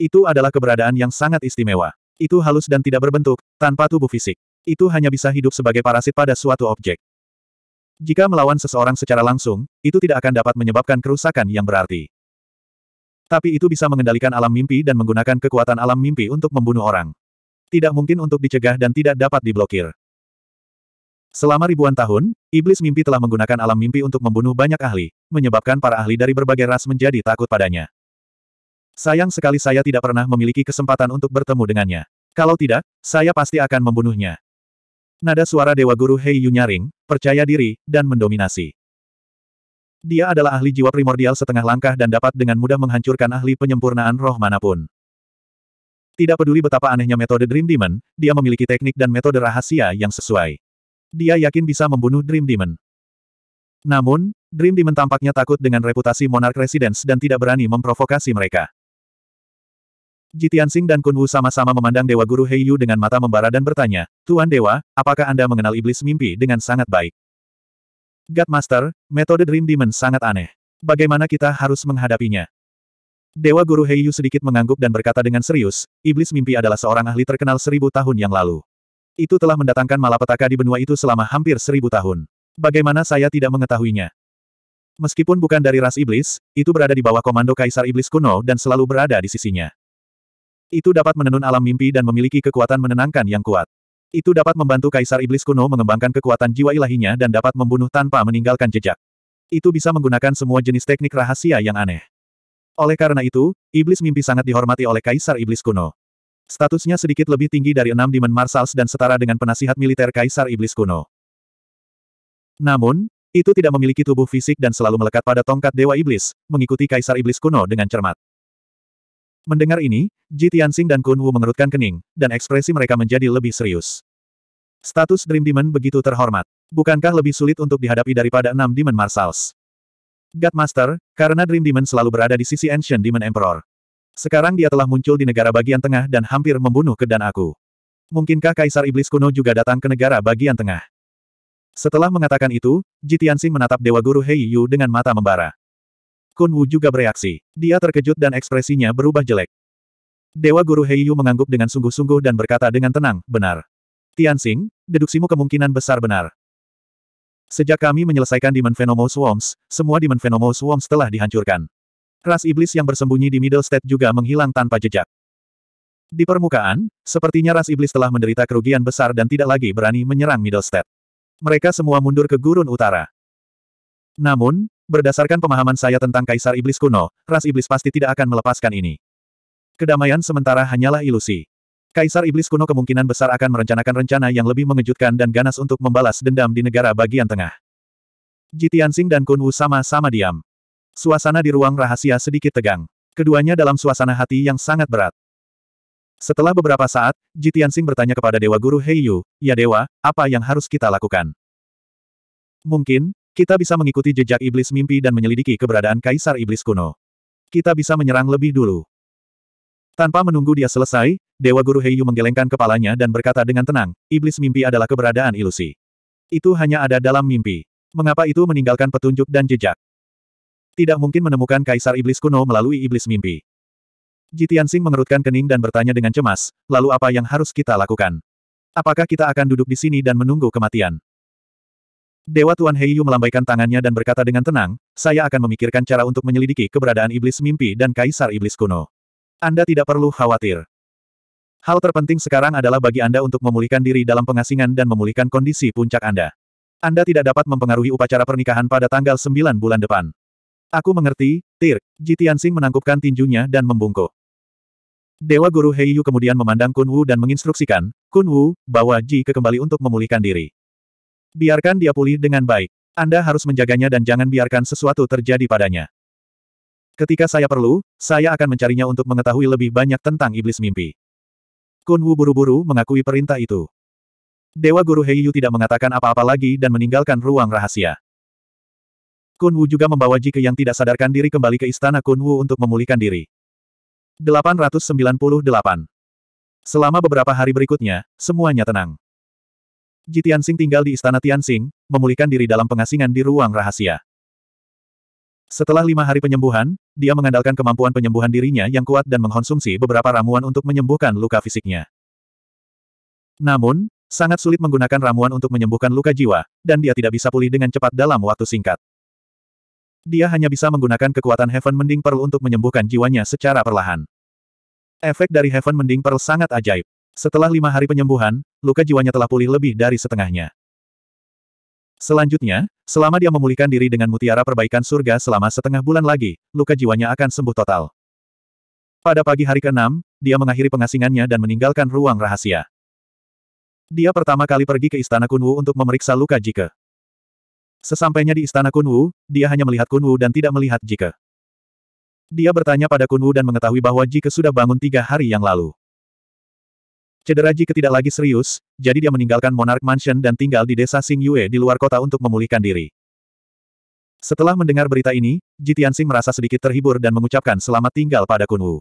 A: Itu adalah keberadaan yang sangat istimewa. Itu halus dan tidak berbentuk, tanpa tubuh fisik. Itu hanya bisa hidup sebagai parasit pada suatu objek. Jika melawan seseorang secara langsung, itu tidak akan dapat menyebabkan kerusakan yang berarti. Tapi itu bisa mengendalikan alam mimpi dan menggunakan kekuatan alam mimpi untuk membunuh orang. Tidak mungkin untuk dicegah dan tidak dapat diblokir. Selama ribuan tahun, iblis mimpi telah menggunakan alam mimpi untuk membunuh banyak ahli, menyebabkan para ahli dari berbagai ras menjadi takut padanya. Sayang sekali saya tidak pernah memiliki kesempatan untuk bertemu dengannya. Kalau tidak, saya pasti akan membunuhnya. Nada suara Dewa Guru Hei Yu nyaring, percaya diri, dan mendominasi. Dia adalah ahli jiwa primordial setengah langkah dan dapat dengan mudah menghancurkan ahli penyempurnaan roh manapun. Tidak peduli betapa anehnya metode Dream Demon, dia memiliki teknik dan metode rahasia yang sesuai dia yakin bisa membunuh Dream Demon. Namun, Dream Demon tampaknya takut dengan reputasi Monarch Residence dan tidak berani memprovokasi mereka. Jitiansing dan Kunwu sama-sama memandang Dewa Guru Heiyu dengan mata membara dan bertanya, Tuan Dewa, apakah Anda mengenal iblis mimpi dengan sangat baik? God Master, metode Dream Demon sangat aneh. Bagaimana kita harus menghadapinya? Dewa Guru Heiyu sedikit mengangguk dan berkata dengan serius, iblis mimpi adalah seorang ahli terkenal seribu tahun yang lalu. Itu telah mendatangkan malapetaka di benua itu selama hampir seribu tahun. Bagaimana saya tidak mengetahuinya? Meskipun bukan dari ras iblis, itu berada di bawah komando kaisar iblis kuno dan selalu berada di sisinya. Itu dapat menenun alam mimpi dan memiliki kekuatan menenangkan yang kuat. Itu dapat membantu kaisar iblis kuno mengembangkan kekuatan jiwa ilahinya dan dapat membunuh tanpa meninggalkan jejak. Itu bisa menggunakan semua jenis teknik rahasia yang aneh. Oleh karena itu, iblis mimpi sangat dihormati oleh kaisar iblis kuno. Statusnya sedikit lebih tinggi dari enam Demon Marsals dan setara dengan penasihat militer Kaisar Iblis kuno. Namun, itu tidak memiliki tubuh fisik dan selalu melekat pada tongkat Dewa Iblis, mengikuti Kaisar Iblis kuno dengan cermat. Mendengar ini, Ji Tianxing dan Kun Wu mengerutkan kening, dan ekspresi mereka menjadi lebih serius. Status Dream Demon begitu terhormat. Bukankah lebih sulit untuk dihadapi daripada enam Demon Marsals? God Master, karena Dream Demon selalu berada di sisi Ancient Demon Emperor. Sekarang dia telah muncul di negara bagian tengah dan hampir membunuh kedan aku. Mungkinkah Kaisar Iblis kuno juga datang ke negara bagian tengah? Setelah mengatakan itu, Jitiansing menatap Dewa Guru Hei Yu dengan mata membara. Kun Wu juga bereaksi. Dia terkejut dan ekspresinya berubah jelek. Dewa Guru Hei Yu mengangguk dengan sungguh-sungguh dan berkata dengan tenang, benar. Tiansing, deduksimu kemungkinan besar benar. Sejak kami menyelesaikan Demon Venomous Worms, semua Demon Venomous Worms telah dihancurkan ras iblis yang bersembunyi di Middle State juga menghilang tanpa jejak. Di permukaan, sepertinya ras iblis telah menderita kerugian besar dan tidak lagi berani menyerang Middle State. Mereka semua mundur ke gurun utara. Namun, berdasarkan pemahaman saya tentang Kaisar Iblis kuno, ras iblis pasti tidak akan melepaskan ini. Kedamaian sementara hanyalah ilusi. Kaisar Iblis kuno kemungkinan besar akan merencanakan rencana yang lebih mengejutkan dan ganas untuk membalas dendam di negara bagian tengah. Jitian Jitiansing dan Kun Wu sama-sama diam. Suasana di ruang rahasia sedikit tegang. Keduanya dalam suasana hati yang sangat berat. Setelah beberapa saat, Jitiansing bertanya kepada Dewa Guru Heiyu, Ya Dewa, apa yang harus kita lakukan? Mungkin, kita bisa mengikuti jejak iblis mimpi dan menyelidiki keberadaan Kaisar Iblis kuno. Kita bisa menyerang lebih dulu. Tanpa menunggu dia selesai, Dewa Guru Heiyu menggelengkan kepalanya dan berkata dengan tenang, iblis mimpi adalah keberadaan ilusi. Itu hanya ada dalam mimpi. Mengapa itu meninggalkan petunjuk dan jejak? Tidak mungkin menemukan kaisar iblis kuno melalui iblis mimpi. Jitian Sing mengerutkan kening dan bertanya dengan cemas, lalu apa yang harus kita lakukan? Apakah kita akan duduk di sini dan menunggu kematian? Dewa Tuan Heiyu melambaikan tangannya dan berkata dengan tenang, saya akan memikirkan cara untuk menyelidiki keberadaan iblis mimpi dan kaisar iblis kuno. Anda tidak perlu khawatir. Hal terpenting sekarang adalah bagi Anda untuk memulihkan diri dalam pengasingan dan memulihkan kondisi puncak Anda. Anda tidak dapat mempengaruhi upacara pernikahan pada tanggal 9 bulan depan. Aku mengerti, Tir. Jitiansing menangkupkan tinjunya dan membungkuk. Dewa Guru Heiyu kemudian memandang Kun Wu dan menginstruksikan, Kun Wu, bawa Ji ke kembali untuk memulihkan diri. Biarkan dia pulih dengan baik. Anda harus menjaganya dan jangan biarkan sesuatu terjadi padanya. Ketika saya perlu, saya akan mencarinya untuk mengetahui lebih banyak tentang iblis mimpi. Kun Wu buru-buru mengakui perintah itu. Dewa Guru Heiyu tidak mengatakan apa-apa lagi dan meninggalkan ruang rahasia. Kun Wu juga membawa Jike yang tidak sadarkan diri kembali ke istana Kun Wu untuk memulihkan diri. 898. Selama beberapa hari berikutnya, semuanya tenang. Ji Tianxing tinggal di istana Tianxing, memulihkan diri dalam pengasingan di ruang rahasia. Setelah lima hari penyembuhan, dia mengandalkan kemampuan penyembuhan dirinya yang kuat dan mengkonsumsi beberapa ramuan untuk menyembuhkan luka fisiknya. Namun, sangat sulit menggunakan ramuan untuk menyembuhkan luka jiwa, dan dia tidak bisa pulih dengan cepat dalam waktu singkat. Dia hanya bisa menggunakan kekuatan Heaven Mending Pearl untuk menyembuhkan jiwanya secara perlahan. Efek dari Heaven Mending Pearl sangat ajaib. Setelah lima hari penyembuhan, luka jiwanya telah pulih lebih dari setengahnya. Selanjutnya, selama dia memulihkan diri dengan mutiara perbaikan surga selama setengah bulan lagi, luka jiwanya akan sembuh total. Pada pagi hari ke-6, dia mengakhiri pengasingannya dan meninggalkan ruang rahasia. Dia pertama kali pergi ke Istana Kunwu untuk memeriksa luka Jike. Sesampainya di istana Kunwu, dia hanya melihat Kunwu dan tidak melihat Jike. Dia bertanya pada Kunwu dan mengetahui bahwa Jike sudah bangun tiga hari yang lalu. Cedera Jike tidak lagi serius, jadi dia meninggalkan Monarch Mansion dan tinggal di desa Sing Yue di luar kota untuk memulihkan diri. Setelah mendengar berita ini, Jitian merasa sedikit terhibur dan mengucapkan selamat tinggal pada Kunwu.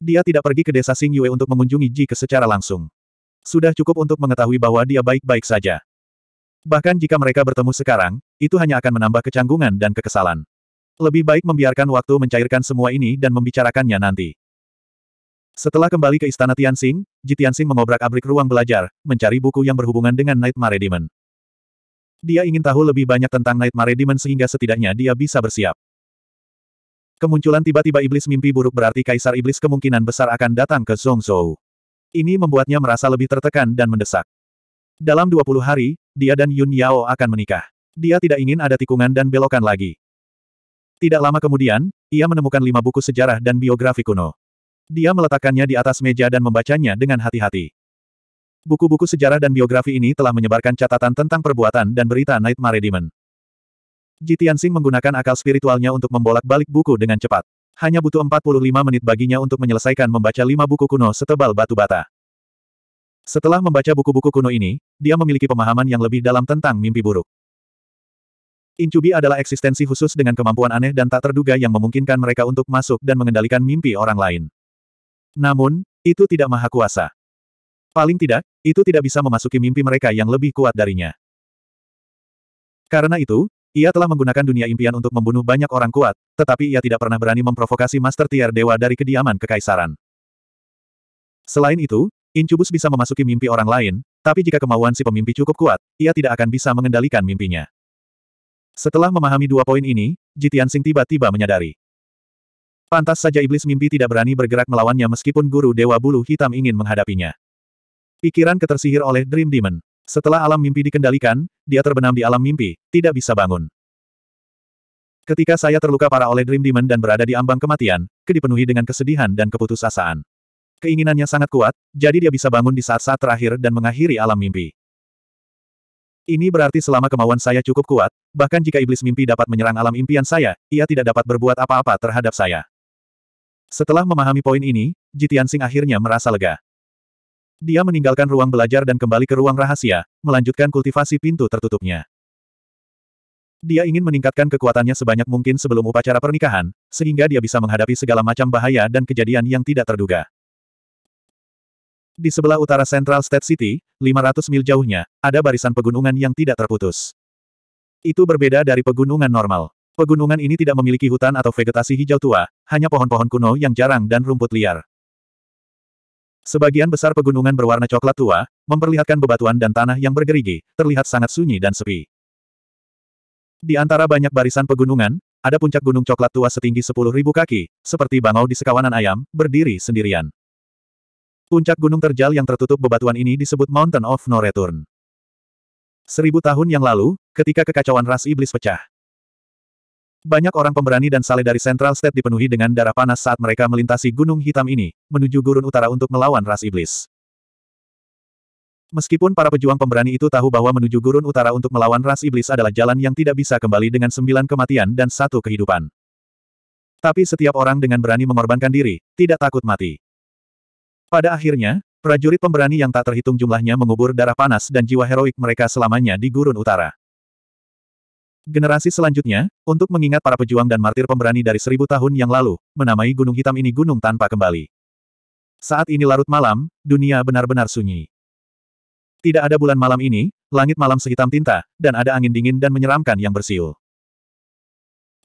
A: Dia tidak pergi ke desa Sing Yue untuk mengunjungi Jike secara langsung. Sudah cukup untuk mengetahui bahwa dia baik-baik saja. Bahkan jika mereka bertemu sekarang, itu hanya akan menambah kecanggungan dan kekesalan. Lebih baik membiarkan waktu mencairkan semua ini dan membicarakannya nanti. Setelah kembali ke istana Tianxing, Ji Tianxing mengobrak-abrik ruang belajar, mencari buku yang berhubungan dengan Nightmare Demon. Dia ingin tahu lebih banyak tentang Nightmare Demon sehingga setidaknya dia bisa bersiap. Kemunculan tiba-tiba iblis mimpi buruk berarti kaisar iblis kemungkinan besar akan datang ke Zhongzhou. Ini membuatnya merasa lebih tertekan dan mendesak. Dalam 20 hari, dia dan Yun Yao akan menikah. Dia tidak ingin ada tikungan dan belokan lagi. Tidak lama kemudian, ia menemukan lima buku sejarah dan biografi kuno. Dia meletakkannya di atas meja dan membacanya dengan hati-hati. Buku-buku sejarah dan biografi ini telah menyebarkan catatan tentang perbuatan dan berita Nightmare Demon. Jitiansing menggunakan akal spiritualnya untuk membolak-balik buku dengan cepat. Hanya butuh 45 menit baginya untuk menyelesaikan membaca lima buku kuno setebal batu bata. Setelah membaca buku-buku kuno ini, dia memiliki pemahaman yang lebih dalam tentang mimpi buruk. Incubi adalah eksistensi khusus dengan kemampuan aneh dan tak terduga yang memungkinkan mereka untuk masuk dan mengendalikan mimpi orang lain. Namun, itu tidak maha kuasa. Paling tidak, itu tidak bisa memasuki mimpi mereka yang lebih kuat darinya. Karena itu, ia telah menggunakan dunia impian untuk membunuh banyak orang kuat, tetapi ia tidak pernah berani memprovokasi Master Tier Dewa dari kediaman kekaisaran. Selain itu, Incubus bisa memasuki mimpi orang lain, tapi jika kemauan si pemimpi cukup kuat, ia tidak akan bisa mengendalikan mimpinya. Setelah memahami dua poin ini, Jitian Sing tiba-tiba menyadari. Pantas saja iblis mimpi tidak berani bergerak melawannya meskipun guru Dewa Bulu Hitam ingin menghadapinya. Pikiran ketersihir oleh Dream Demon. Setelah alam mimpi dikendalikan, dia terbenam di alam mimpi, tidak bisa bangun. Ketika saya terluka parah oleh Dream Demon dan berada di ambang kematian, kedipenuhi dengan kesedihan dan keputusasaan. Keinginannya sangat kuat, jadi dia bisa bangun di saat-saat terakhir dan mengakhiri alam mimpi. Ini berarti selama kemauan saya cukup kuat, bahkan jika iblis mimpi dapat menyerang alam impian saya, ia tidak dapat berbuat apa-apa terhadap saya. Setelah memahami poin ini, Jitian Sing akhirnya merasa lega. Dia meninggalkan ruang belajar dan kembali ke ruang rahasia, melanjutkan kultivasi pintu tertutupnya. Dia ingin meningkatkan kekuatannya sebanyak mungkin sebelum upacara pernikahan, sehingga dia bisa menghadapi segala macam bahaya dan kejadian yang tidak terduga. Di sebelah utara Central State City, 500 mil jauhnya, ada barisan pegunungan yang tidak terputus. Itu berbeda dari pegunungan normal. Pegunungan ini tidak memiliki hutan atau vegetasi hijau tua, hanya pohon-pohon kuno yang jarang dan rumput liar. Sebagian besar pegunungan berwarna coklat tua, memperlihatkan bebatuan dan tanah yang bergerigi, terlihat sangat sunyi dan sepi. Di antara banyak barisan pegunungan, ada puncak gunung coklat tua setinggi 10.000 kaki, seperti bangau di sekawanan ayam, berdiri sendirian. Puncak gunung terjal yang tertutup bebatuan ini disebut Mountain of No Return. Seribu tahun yang lalu, ketika kekacauan ras iblis pecah. Banyak orang pemberani dan sale dari Central State dipenuhi dengan darah panas saat mereka melintasi gunung hitam ini, menuju gurun utara untuk melawan ras iblis. Meskipun para pejuang pemberani itu tahu bahwa menuju gurun utara untuk melawan ras iblis adalah jalan yang tidak bisa kembali dengan sembilan kematian dan satu kehidupan. Tapi setiap orang dengan berani mengorbankan diri, tidak takut mati. Pada akhirnya, prajurit pemberani yang tak terhitung jumlahnya mengubur darah panas dan jiwa heroik mereka selamanya di gurun utara. Generasi selanjutnya, untuk mengingat para pejuang dan martir pemberani dari seribu tahun yang lalu, menamai gunung hitam ini gunung tanpa kembali. Saat ini larut malam, dunia benar-benar sunyi. Tidak ada bulan malam ini, langit malam sehitam tinta, dan ada angin dingin dan menyeramkan yang bersiul.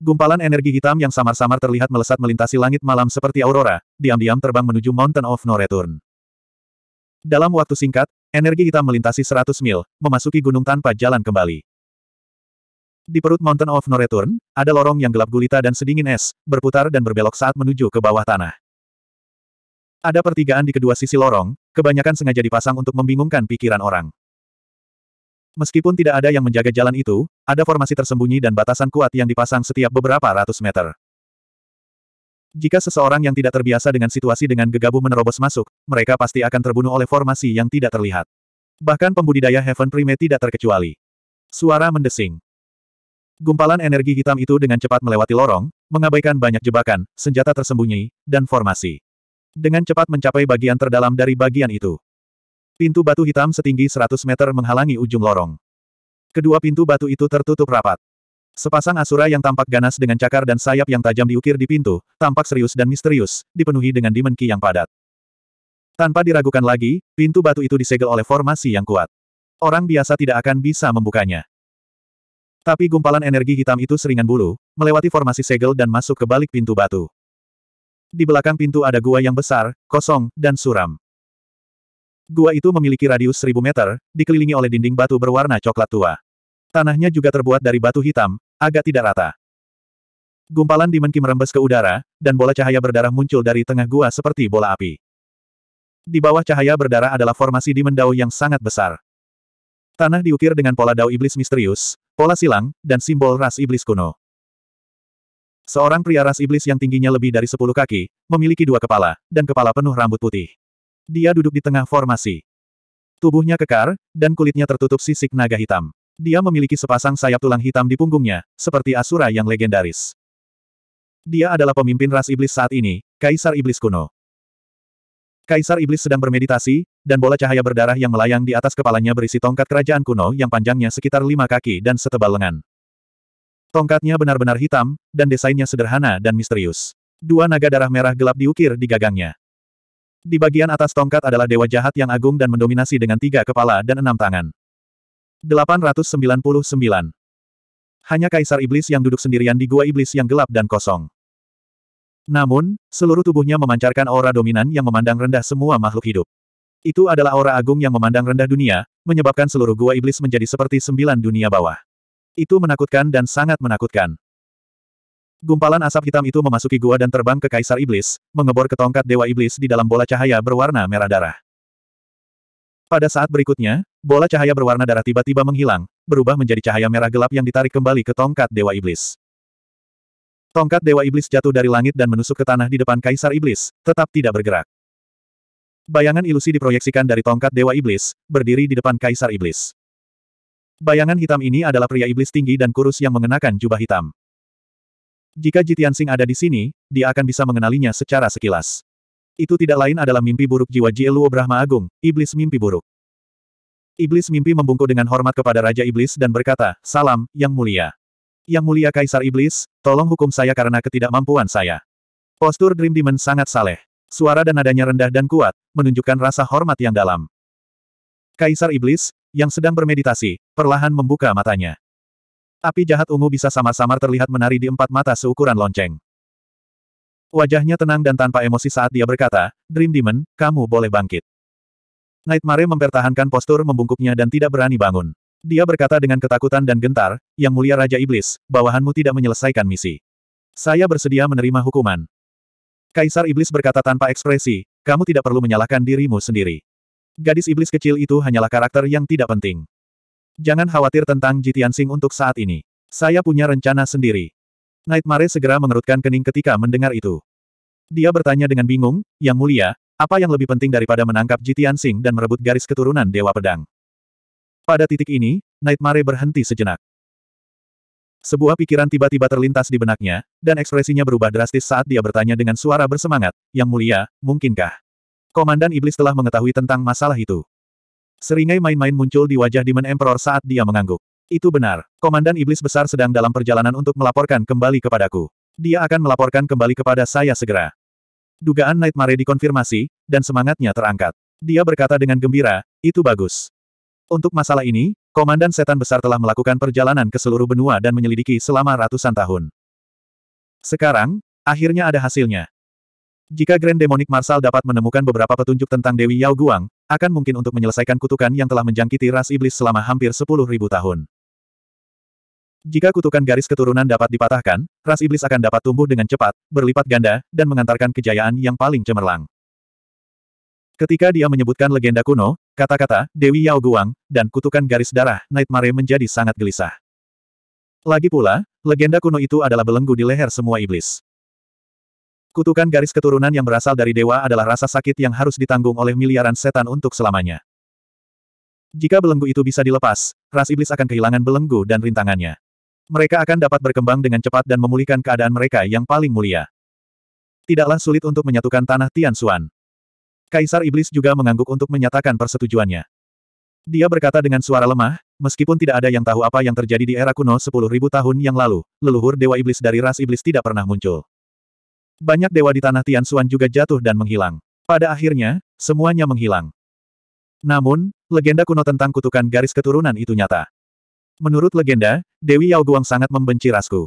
A: Gumpalan energi hitam yang samar-samar terlihat melesat melintasi langit malam seperti aurora, diam-diam terbang menuju Mountain of No Return. Dalam waktu singkat, energi hitam melintasi 100 mil, memasuki gunung tanpa jalan kembali. Di perut Mountain of No Return, ada lorong yang gelap gulita dan sedingin es, berputar dan berbelok saat menuju ke bawah tanah. Ada pertigaan di kedua sisi lorong, kebanyakan sengaja dipasang untuk membingungkan pikiran orang. Meskipun tidak ada yang menjaga jalan itu, ada formasi tersembunyi dan batasan kuat yang dipasang setiap beberapa ratus meter. Jika seseorang yang tidak terbiasa dengan situasi dengan gegabah menerobos masuk, mereka pasti akan terbunuh oleh formasi yang tidak terlihat. Bahkan pembudidaya Heaven Prime tidak terkecuali. Suara mendesing. Gumpalan energi hitam itu dengan cepat melewati lorong, mengabaikan banyak jebakan, senjata tersembunyi, dan formasi. Dengan cepat mencapai bagian terdalam dari bagian itu. Pintu batu hitam setinggi 100 meter menghalangi ujung lorong. Kedua pintu batu itu tertutup rapat. Sepasang asura yang tampak ganas dengan cakar dan sayap yang tajam diukir di pintu, tampak serius dan misterius, dipenuhi dengan dimenki yang padat. Tanpa diragukan lagi, pintu batu itu disegel oleh formasi yang kuat. Orang biasa tidak akan bisa membukanya. Tapi gumpalan energi hitam itu seringan bulu, melewati formasi segel dan masuk ke balik pintu batu. Di belakang pintu ada gua yang besar, kosong, dan suram. Gua itu memiliki radius seribu meter, dikelilingi oleh dinding batu berwarna coklat tua. Tanahnya juga terbuat dari batu hitam, agak tidak rata. Gumpalan dimenki merembes ke udara, dan bola cahaya berdarah muncul dari tengah gua seperti bola api. Di bawah cahaya berdarah adalah formasi dimen Dao yang sangat besar. Tanah diukir dengan pola dao iblis misterius, pola silang, dan simbol ras iblis kuno. Seorang pria ras iblis yang tingginya lebih dari 10 kaki, memiliki dua kepala, dan kepala penuh rambut putih. Dia duduk di tengah formasi. Tubuhnya kekar, dan kulitnya tertutup sisik naga hitam. Dia memiliki sepasang sayap tulang hitam di punggungnya, seperti Asura yang legendaris. Dia adalah pemimpin ras iblis saat ini, Kaisar Iblis kuno. Kaisar Iblis sedang bermeditasi, dan bola cahaya berdarah yang melayang di atas kepalanya berisi tongkat kerajaan kuno yang panjangnya sekitar lima kaki dan setebal lengan. Tongkatnya benar-benar hitam, dan desainnya sederhana dan misterius. Dua naga darah merah gelap diukir di gagangnya. Di bagian atas tongkat adalah dewa jahat yang agung dan mendominasi dengan tiga kepala dan enam tangan. 899. Hanya Kaisar Iblis yang duduk sendirian di gua iblis yang gelap dan kosong. Namun, seluruh tubuhnya memancarkan aura dominan yang memandang rendah semua makhluk hidup. Itu adalah aura agung yang memandang rendah dunia, menyebabkan seluruh gua iblis menjadi seperti sembilan dunia bawah. Itu menakutkan dan sangat menakutkan. Gumpalan asap hitam itu memasuki gua dan terbang ke Kaisar Iblis, mengebor ke tongkat Dewa Iblis di dalam bola cahaya berwarna merah darah. Pada saat berikutnya, bola cahaya berwarna darah tiba-tiba menghilang, berubah menjadi cahaya merah gelap yang ditarik kembali ke tongkat Dewa Iblis. Tongkat Dewa Iblis jatuh dari langit dan menusuk ke tanah di depan Kaisar Iblis, tetap tidak bergerak. Bayangan ilusi diproyeksikan dari tongkat Dewa Iblis, berdiri di depan Kaisar Iblis. Bayangan hitam ini adalah pria iblis tinggi dan kurus yang mengenakan jubah hitam. Jika Jitian Sing ada di sini, dia akan bisa mengenalinya secara sekilas. Itu tidak lain adalah mimpi buruk jiwa Jie Luo Brahma Agung, Iblis Mimpi Buruk. Iblis Mimpi membungkuk dengan hormat kepada Raja Iblis dan berkata, Salam, Yang Mulia. Yang Mulia Kaisar Iblis, tolong hukum saya karena ketidakmampuan saya. Postur Dream Demon sangat saleh. Suara dan nadanya rendah dan kuat, menunjukkan rasa hormat yang dalam. Kaisar Iblis, yang sedang bermeditasi, perlahan membuka matanya. Api jahat ungu bisa samar-samar terlihat menari di empat mata seukuran lonceng. Wajahnya tenang dan tanpa emosi saat dia berkata, Dream Demon, kamu boleh bangkit. Nightmare mempertahankan postur membungkuknya dan tidak berani bangun. Dia berkata dengan ketakutan dan gentar, Yang Mulia Raja Iblis, bawahanmu tidak menyelesaikan misi. Saya bersedia menerima hukuman. Kaisar Iblis berkata tanpa ekspresi, kamu tidak perlu menyalahkan dirimu sendiri. Gadis iblis kecil itu hanyalah karakter yang tidak penting. Jangan khawatir tentang Jitian Sing untuk saat ini. Saya punya rencana sendiri. Nightmare segera mengerutkan kening ketika mendengar itu. Dia bertanya dengan bingung, Yang Mulia, apa yang lebih penting daripada menangkap Jitian Sing dan merebut garis keturunan Dewa Pedang? Pada titik ini, Nightmare berhenti sejenak. Sebuah pikiran tiba-tiba terlintas di benaknya, dan ekspresinya berubah drastis saat dia bertanya dengan suara bersemangat, Yang mulia, mungkinkah? Komandan Iblis telah mengetahui tentang masalah itu. Seringai main-main muncul di wajah Demon Emperor saat dia mengangguk. Itu benar. Komandan Iblis Besar sedang dalam perjalanan untuk melaporkan kembali kepadaku. Dia akan melaporkan kembali kepada saya segera. Dugaan Nightmare dikonfirmasi, dan semangatnya terangkat. Dia berkata dengan gembira, itu bagus. Untuk masalah ini, Komandan Setan Besar telah melakukan perjalanan ke seluruh benua dan menyelidiki selama ratusan tahun. Sekarang, akhirnya ada hasilnya. Jika Grand Demonic Marshal dapat menemukan beberapa petunjuk tentang Dewi Yao Guang, akan mungkin untuk menyelesaikan kutukan yang telah menjangkiti ras iblis selama hampir sepuluh ribu tahun. Jika kutukan garis keturunan dapat dipatahkan, ras iblis akan dapat tumbuh dengan cepat, berlipat ganda, dan mengantarkan kejayaan yang paling cemerlang. Ketika dia menyebutkan legenda kuno, kata-kata Dewi Yao Guang dan kutukan garis darah Nightmare menjadi sangat gelisah. Lagi pula, legenda kuno itu adalah belenggu di leher semua iblis. Kutukan garis keturunan yang berasal dari dewa adalah rasa sakit yang harus ditanggung oleh miliaran setan untuk selamanya. Jika belenggu itu bisa dilepas, ras iblis akan kehilangan belenggu dan rintangannya. Mereka akan dapat berkembang dengan cepat dan memulihkan keadaan mereka yang paling mulia. Tidaklah sulit untuk menyatukan tanah Tian Tianxuan. Kaisar Iblis juga mengangguk untuk menyatakan persetujuannya. Dia berkata dengan suara lemah, meskipun tidak ada yang tahu apa yang terjadi di era kuno 10.000 tahun yang lalu, leluhur Dewa Iblis dari ras Iblis tidak pernah muncul. Banyak dewa di tanah Tianxuan juga jatuh dan menghilang. Pada akhirnya, semuanya menghilang. Namun, legenda kuno tentang kutukan garis keturunan itu nyata. Menurut legenda, Dewi Yao Guang sangat membenci Rasku.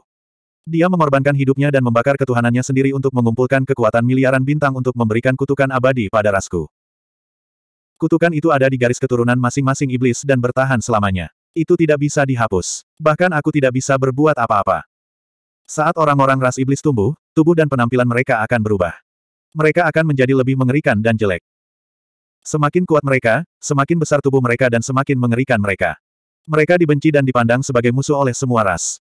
A: Dia mengorbankan hidupnya dan membakar ketuhanannya sendiri untuk mengumpulkan kekuatan miliaran bintang untuk memberikan kutukan abadi pada Rasku. Kutukan itu ada di garis keturunan masing-masing iblis dan bertahan selamanya. Itu tidak bisa dihapus. Bahkan aku tidak bisa berbuat apa-apa. Saat orang-orang ras iblis tumbuh, tubuh dan penampilan mereka akan berubah. Mereka akan menjadi lebih mengerikan dan jelek. Semakin kuat mereka, semakin besar tubuh mereka dan semakin mengerikan mereka. Mereka dibenci dan dipandang sebagai musuh oleh semua ras.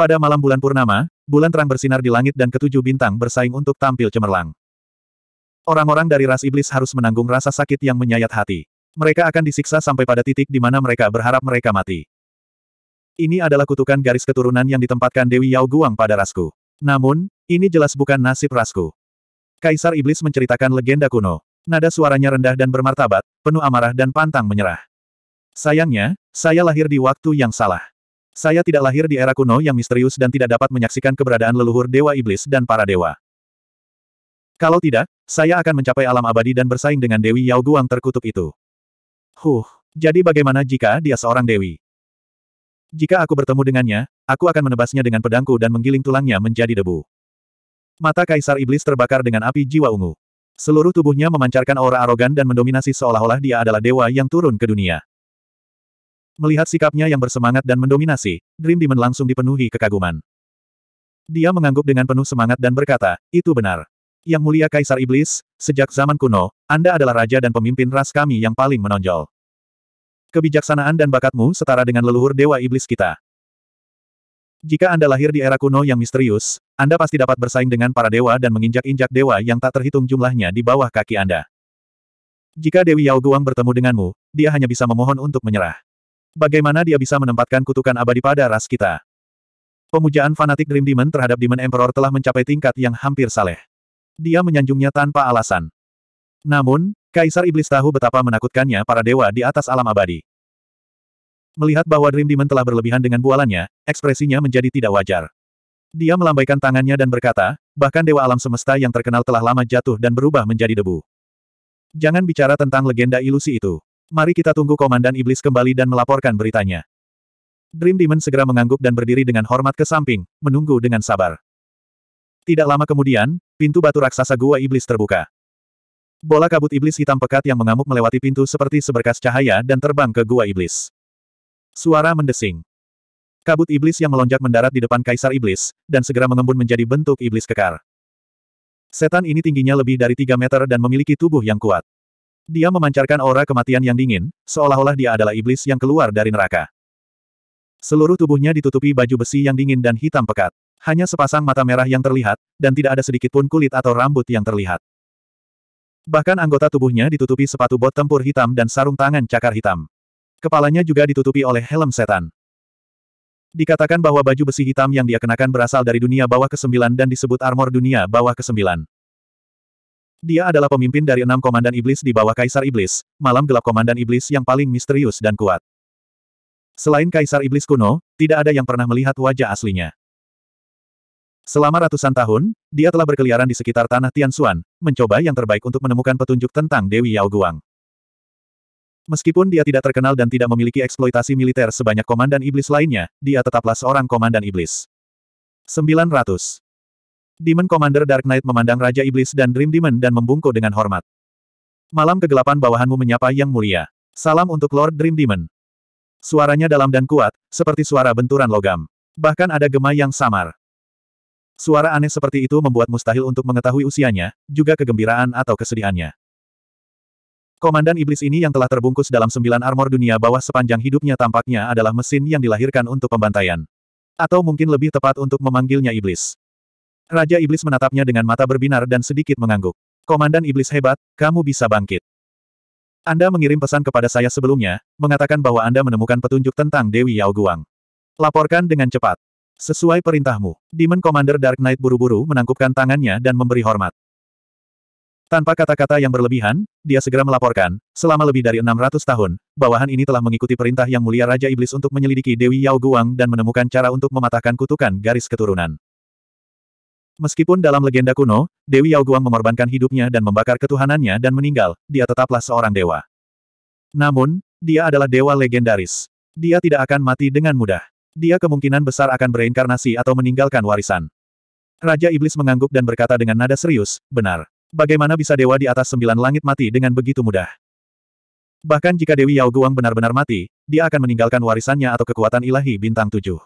A: Pada malam bulan purnama, bulan terang bersinar di langit dan ketujuh bintang bersaing untuk tampil cemerlang. Orang-orang dari ras iblis harus menanggung rasa sakit yang menyayat hati. Mereka akan disiksa sampai pada titik di mana mereka berharap mereka mati. Ini adalah kutukan garis keturunan yang ditempatkan Dewi Yao Guang pada Rasku. Namun, ini jelas bukan nasib Rasku. Kaisar Iblis menceritakan legenda kuno. Nada suaranya rendah dan bermartabat, penuh amarah dan pantang menyerah. Sayangnya, saya lahir di waktu yang salah. Saya tidak lahir di era kuno yang misterius dan tidak dapat menyaksikan keberadaan leluhur Dewa Iblis dan para dewa. Kalau tidak, saya akan mencapai alam abadi dan bersaing dengan Dewi Yao Guang terkutuk itu. Huh, jadi bagaimana jika dia seorang Dewi? Jika aku bertemu dengannya, aku akan menebasnya dengan pedangku dan menggiling tulangnya menjadi debu. Mata Kaisar Iblis terbakar dengan api jiwa ungu. Seluruh tubuhnya memancarkan aura arogan dan mendominasi seolah-olah dia adalah dewa yang turun ke dunia. Melihat sikapnya yang bersemangat dan mendominasi, Dream Demon langsung dipenuhi kekaguman. Dia mengangguk dengan penuh semangat dan berkata, itu benar. Yang mulia Kaisar Iblis, sejak zaman kuno, Anda adalah raja dan pemimpin ras kami yang paling menonjol. Kebijaksanaan dan bakatmu setara dengan leluhur dewa iblis kita. Jika Anda lahir di era kuno yang misterius, Anda pasti dapat bersaing dengan para dewa dan menginjak-injak dewa yang tak terhitung jumlahnya di bawah kaki Anda. Jika Dewi Yao Guang bertemu denganmu, dia hanya bisa memohon untuk menyerah. Bagaimana dia bisa menempatkan kutukan abadi pada ras kita? Pemujaan fanatik Dream Demon terhadap Demon Emperor telah mencapai tingkat yang hampir saleh. Dia menyanjungnya tanpa alasan. Namun, Kaisar Iblis tahu betapa menakutkannya para dewa di atas alam abadi. Melihat bahwa Dream Demon telah berlebihan dengan bualannya, ekspresinya menjadi tidak wajar. Dia melambaikan tangannya dan berkata, bahkan dewa alam semesta yang terkenal telah lama jatuh dan berubah menjadi debu. Jangan bicara tentang legenda ilusi itu. Mari kita tunggu Komandan Iblis kembali dan melaporkan beritanya. Dream Demon segera mengangguk dan berdiri dengan hormat ke samping, menunggu dengan sabar. Tidak lama kemudian, pintu batu raksasa gua iblis terbuka. Bola kabut iblis hitam pekat yang mengamuk melewati pintu seperti seberkas cahaya dan terbang ke gua iblis. Suara mendesing. Kabut iblis yang melonjak mendarat di depan kaisar iblis, dan segera mengembun menjadi bentuk iblis kekar. Setan ini tingginya lebih dari 3 meter dan memiliki tubuh yang kuat. Dia memancarkan aura kematian yang dingin, seolah-olah dia adalah iblis yang keluar dari neraka. Seluruh tubuhnya ditutupi baju besi yang dingin dan hitam pekat. Hanya sepasang mata merah yang terlihat, dan tidak ada sedikit pun kulit atau rambut yang terlihat. Bahkan anggota tubuhnya ditutupi sepatu bot tempur hitam dan sarung tangan cakar hitam. Kepalanya juga ditutupi oleh helm setan. Dikatakan bahwa baju besi hitam yang dia kenakan berasal dari dunia bawah ke-9 dan disebut armor dunia bawah ke-9. Dia adalah pemimpin dari enam komandan iblis di bawah Kaisar Iblis, malam gelap komandan iblis yang paling misterius dan kuat. Selain Kaisar Iblis kuno, tidak ada yang pernah melihat wajah aslinya. Selama ratusan tahun, dia telah berkeliaran di sekitar tanah Tianxuan, mencoba yang terbaik untuk menemukan petunjuk tentang Dewi Yao Guang. Meskipun dia tidak terkenal dan tidak memiliki eksploitasi militer sebanyak komandan iblis lainnya, dia tetaplah seorang komandan iblis. 900. Demon Commander Dark Knight memandang Raja Iblis dan Dream Demon dan membungkuk dengan hormat. Malam kegelapan bawahanmu menyapa Yang Mulia. Salam untuk Lord Dream Demon. Suaranya dalam dan kuat, seperti suara benturan logam. Bahkan ada gema yang samar. Suara aneh seperti itu membuat mustahil untuk mengetahui usianya, juga kegembiraan atau kesedihannya. Komandan iblis ini yang telah terbungkus dalam sembilan armor dunia bawah sepanjang hidupnya tampaknya adalah mesin yang dilahirkan untuk pembantaian. Atau mungkin lebih tepat untuk memanggilnya iblis. Raja iblis menatapnya dengan mata berbinar dan sedikit mengangguk. Komandan iblis hebat, kamu bisa bangkit. Anda mengirim pesan kepada saya sebelumnya, mengatakan bahwa Anda menemukan petunjuk tentang Dewi Yao Guang. Laporkan dengan cepat. Sesuai perintahmu, Demon Commander Dark Knight buru-buru menangkupkan tangannya dan memberi hormat. Tanpa kata-kata yang berlebihan, dia segera melaporkan, selama lebih dari 600 tahun, bawahan ini telah mengikuti perintah yang mulia Raja Iblis untuk menyelidiki Dewi Yao Guang dan menemukan cara untuk mematahkan kutukan garis keturunan. Meskipun dalam legenda kuno, Dewi Yao Guang mengorbankan hidupnya dan membakar ketuhanannya dan meninggal, dia tetaplah seorang dewa. Namun, dia adalah dewa legendaris. Dia tidak akan mati dengan mudah. Dia kemungkinan besar akan bereinkarnasi atau meninggalkan warisan. Raja Iblis mengangguk dan berkata dengan nada serius, benar. Bagaimana bisa dewa di atas sembilan langit mati dengan begitu mudah? Bahkan jika Dewi Yao Guang benar-benar mati, dia akan meninggalkan warisannya atau kekuatan ilahi bintang tujuh.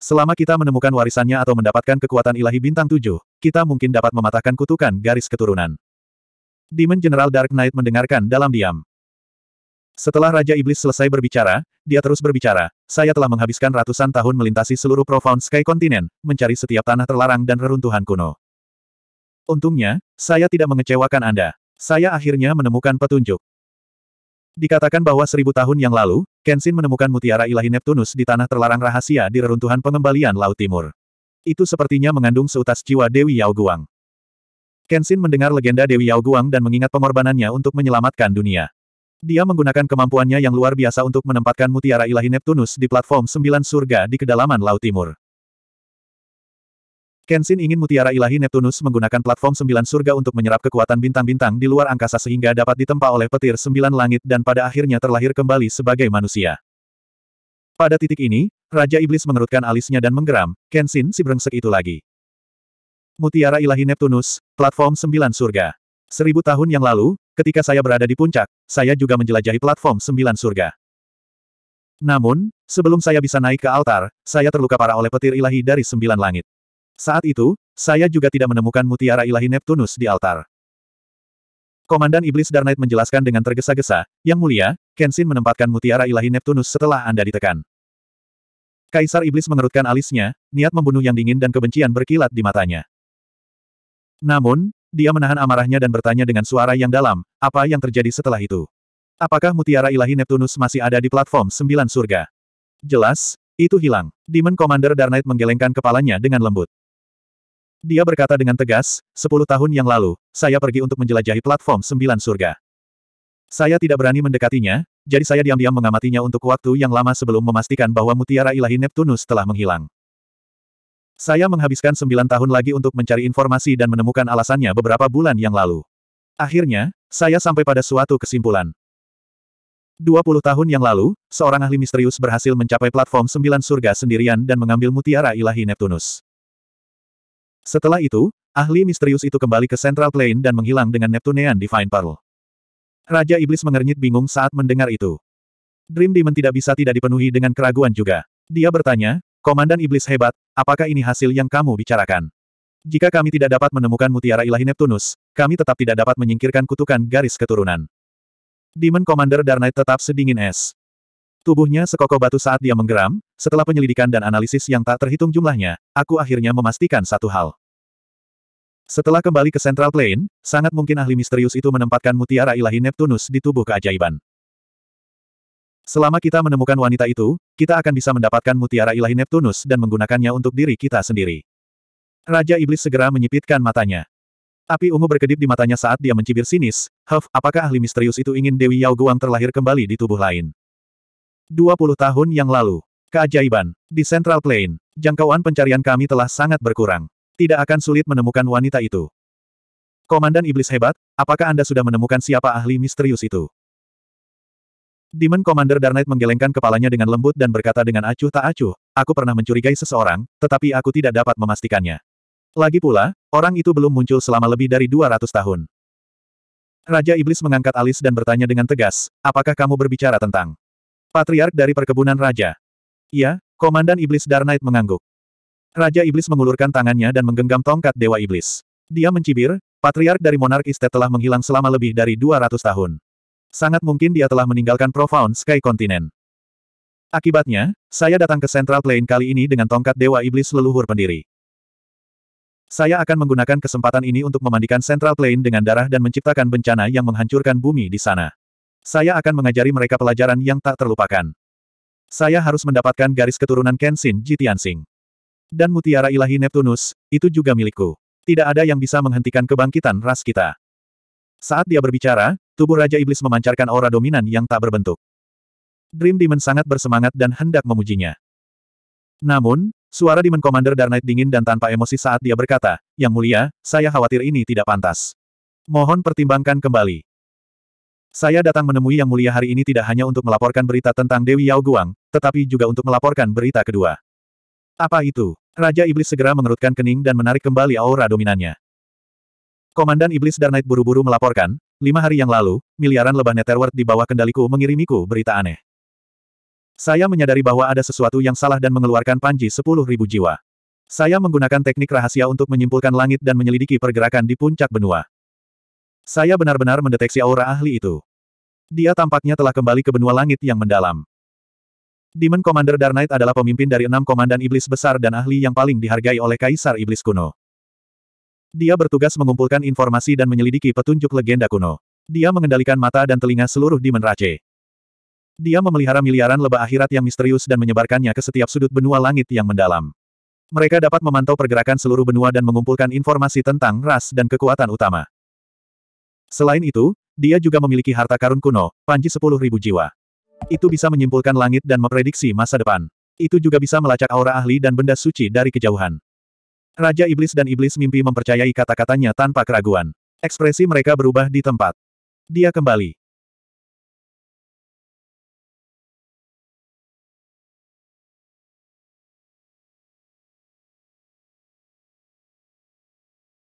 A: Selama kita menemukan warisannya atau mendapatkan kekuatan ilahi bintang tujuh, kita mungkin dapat mematahkan kutukan garis keturunan. Demon General Dark Knight mendengarkan dalam diam. Setelah Raja Iblis selesai berbicara, dia terus berbicara, saya telah menghabiskan ratusan tahun melintasi seluruh Profound Sky Continent, mencari setiap tanah terlarang dan reruntuhan kuno. Untungnya, saya tidak mengecewakan Anda. Saya akhirnya menemukan petunjuk. Dikatakan bahwa seribu tahun yang lalu, Kenshin menemukan mutiara ilahi Neptunus di tanah terlarang rahasia di reruntuhan pengembalian Laut Timur. Itu sepertinya mengandung seutas jiwa Dewi Yao Guang. Kenshin mendengar legenda Dewi Yao Guang dan mengingat pengorbanannya untuk menyelamatkan dunia. Dia menggunakan kemampuannya yang luar biasa untuk menempatkan mutiara ilahi Neptunus di platform sembilan surga di kedalaman Laut Timur. Kenshin ingin mutiara ilahi Neptunus menggunakan platform sembilan surga untuk menyerap kekuatan bintang-bintang di luar angkasa sehingga dapat ditempa oleh petir sembilan langit dan pada akhirnya terlahir kembali sebagai manusia. Pada titik ini, Raja Iblis mengerutkan alisnya dan menggeram, Kenshin si brengsek itu lagi. Mutiara ilahi Neptunus, platform sembilan surga. Seribu tahun yang lalu, ketika saya berada di puncak, saya juga menjelajahi platform sembilan surga. Namun, sebelum saya bisa naik ke altar, saya terluka parah oleh petir ilahi dari sembilan langit. Saat itu, saya juga tidak menemukan mutiara ilahi Neptunus di altar. Komandan Iblis Darknight menjelaskan dengan tergesa-gesa, Yang mulia, Kenshin menempatkan mutiara ilahi Neptunus setelah Anda ditekan. Kaisar Iblis mengerutkan alisnya, niat membunuh yang dingin dan kebencian berkilat di matanya. Namun, dia menahan amarahnya dan bertanya dengan suara yang dalam, apa yang terjadi setelah itu? Apakah mutiara ilahi Neptunus masih ada di platform sembilan surga? Jelas, itu hilang. Demon Commander Darnight menggelengkan kepalanya dengan lembut. Dia berkata dengan tegas, sepuluh tahun yang lalu, saya pergi untuk menjelajahi platform sembilan surga. Saya tidak berani mendekatinya, jadi saya diam-diam mengamatinya untuk waktu yang lama sebelum memastikan bahwa mutiara ilahi Neptunus telah menghilang. Saya menghabiskan sembilan tahun lagi untuk mencari informasi dan menemukan alasannya beberapa bulan yang lalu. Akhirnya, saya sampai pada suatu kesimpulan. Dua puluh tahun yang lalu, seorang ahli misterius berhasil mencapai platform sembilan surga sendirian dan mengambil mutiara ilahi Neptunus. Setelah itu, ahli misterius itu kembali ke Central Plain dan menghilang dengan Neptunean Divine Pearl. Raja Iblis mengernyit bingung saat mendengar itu. Dream Demon tidak bisa tidak dipenuhi dengan keraguan juga. Dia bertanya, Komandan Iblis hebat, apakah ini hasil yang kamu bicarakan? Jika kami tidak dapat menemukan mutiara ilahi Neptunus, kami tetap tidak dapat menyingkirkan kutukan garis keturunan. Demon Commander Darnay tetap sedingin es. Tubuhnya sekokoh batu saat dia menggeram, setelah penyelidikan dan analisis yang tak terhitung jumlahnya, aku akhirnya memastikan satu hal. Setelah kembali ke Central Plain, sangat mungkin ahli misterius itu menempatkan mutiara ilahi Neptunus di tubuh keajaiban. Selama kita menemukan wanita itu, kita akan bisa mendapatkan mutiara ilahi Neptunus dan menggunakannya untuk diri kita sendiri. Raja Iblis segera menyipitkan matanya. Api ungu berkedip di matanya saat dia mencibir sinis, Huff, apakah ahli misterius itu ingin Dewi Yao Guang terlahir kembali di tubuh lain? 20 tahun yang lalu. Keajaiban. Di Central Plain, jangkauan pencarian kami telah sangat berkurang. Tidak akan sulit menemukan wanita itu. Komandan Iblis hebat, apakah Anda sudah menemukan siapa ahli misterius itu? Demon Commander Darnight menggelengkan kepalanya dengan lembut dan berkata dengan acuh tak acuh, aku pernah mencurigai seseorang, tetapi aku tidak dapat memastikannya. Lagi pula, orang itu belum muncul selama lebih dari 200 tahun. Raja Iblis mengangkat alis dan bertanya dengan tegas, apakah kamu berbicara tentang Patriark dari Perkebunan Raja? "Ya," Komandan Iblis Darnight mengangguk. Raja Iblis mengulurkan tangannya dan menggenggam tongkat Dewa Iblis. Dia mencibir, Patriark dari Monark Estate telah menghilang selama lebih dari 200 tahun. Sangat mungkin dia telah meninggalkan Profound Sky Continent. Akibatnya, saya datang ke Central Plain kali ini dengan tongkat Dewa Iblis leluhur pendiri. Saya akan menggunakan kesempatan ini untuk memandikan Central Plain dengan darah dan menciptakan bencana yang menghancurkan bumi di sana. Saya akan mengajari mereka pelajaran yang tak terlupakan. Saya harus mendapatkan garis keturunan Kenshin Jitiansing. Dan mutiara ilahi Neptunus, itu juga milikku. Tidak ada yang bisa menghentikan kebangkitan ras kita. Saat dia berbicara, tubuh Raja Iblis memancarkan aura dominan yang tak berbentuk. Dream Demon sangat bersemangat dan hendak memujinya. Namun, suara Demon Commander Dark Knight dingin dan tanpa emosi saat dia berkata, Yang mulia, saya khawatir ini tidak pantas. Mohon pertimbangkan kembali. Saya datang menemui Yang Mulia hari ini tidak hanya untuk melaporkan berita tentang Dewi Yao Guang, tetapi juga untuk melaporkan berita kedua. Apa itu? Raja Iblis segera mengerutkan kening dan menarik kembali aura dominannya. Komandan Iblis Dark buru-buru melaporkan, Lima hari yang lalu, miliaran lebah Netherworld di bawah kendaliku mengirimiku berita aneh. Saya menyadari bahwa ada sesuatu yang salah dan mengeluarkan panji sepuluh ribu jiwa. Saya menggunakan teknik rahasia untuk menyimpulkan langit dan menyelidiki pergerakan di puncak benua. Saya benar-benar mendeteksi aura ahli itu. Dia tampaknya telah kembali ke benua langit yang mendalam. Demon Commander Dark Knight adalah pemimpin dari enam komandan iblis besar dan ahli yang paling dihargai oleh Kaisar Iblis kuno. Dia bertugas mengumpulkan informasi dan menyelidiki petunjuk legenda kuno. Dia mengendalikan mata dan telinga seluruh Demon Rache. Dia memelihara miliaran lebah akhirat yang misterius dan menyebarkannya ke setiap sudut benua langit yang mendalam. Mereka dapat memantau pergerakan seluruh benua dan mengumpulkan informasi tentang ras dan kekuatan utama. Selain itu, dia juga memiliki harta karun kuno, panji 10.000 jiwa. Itu bisa menyimpulkan langit dan memprediksi masa depan. Itu juga bisa melacak aura ahli dan benda suci dari kejauhan. Raja Iblis dan Iblis Mimpi mempercayai kata-katanya tanpa keraguan. Ekspresi mereka berubah di tempat. Dia kembali.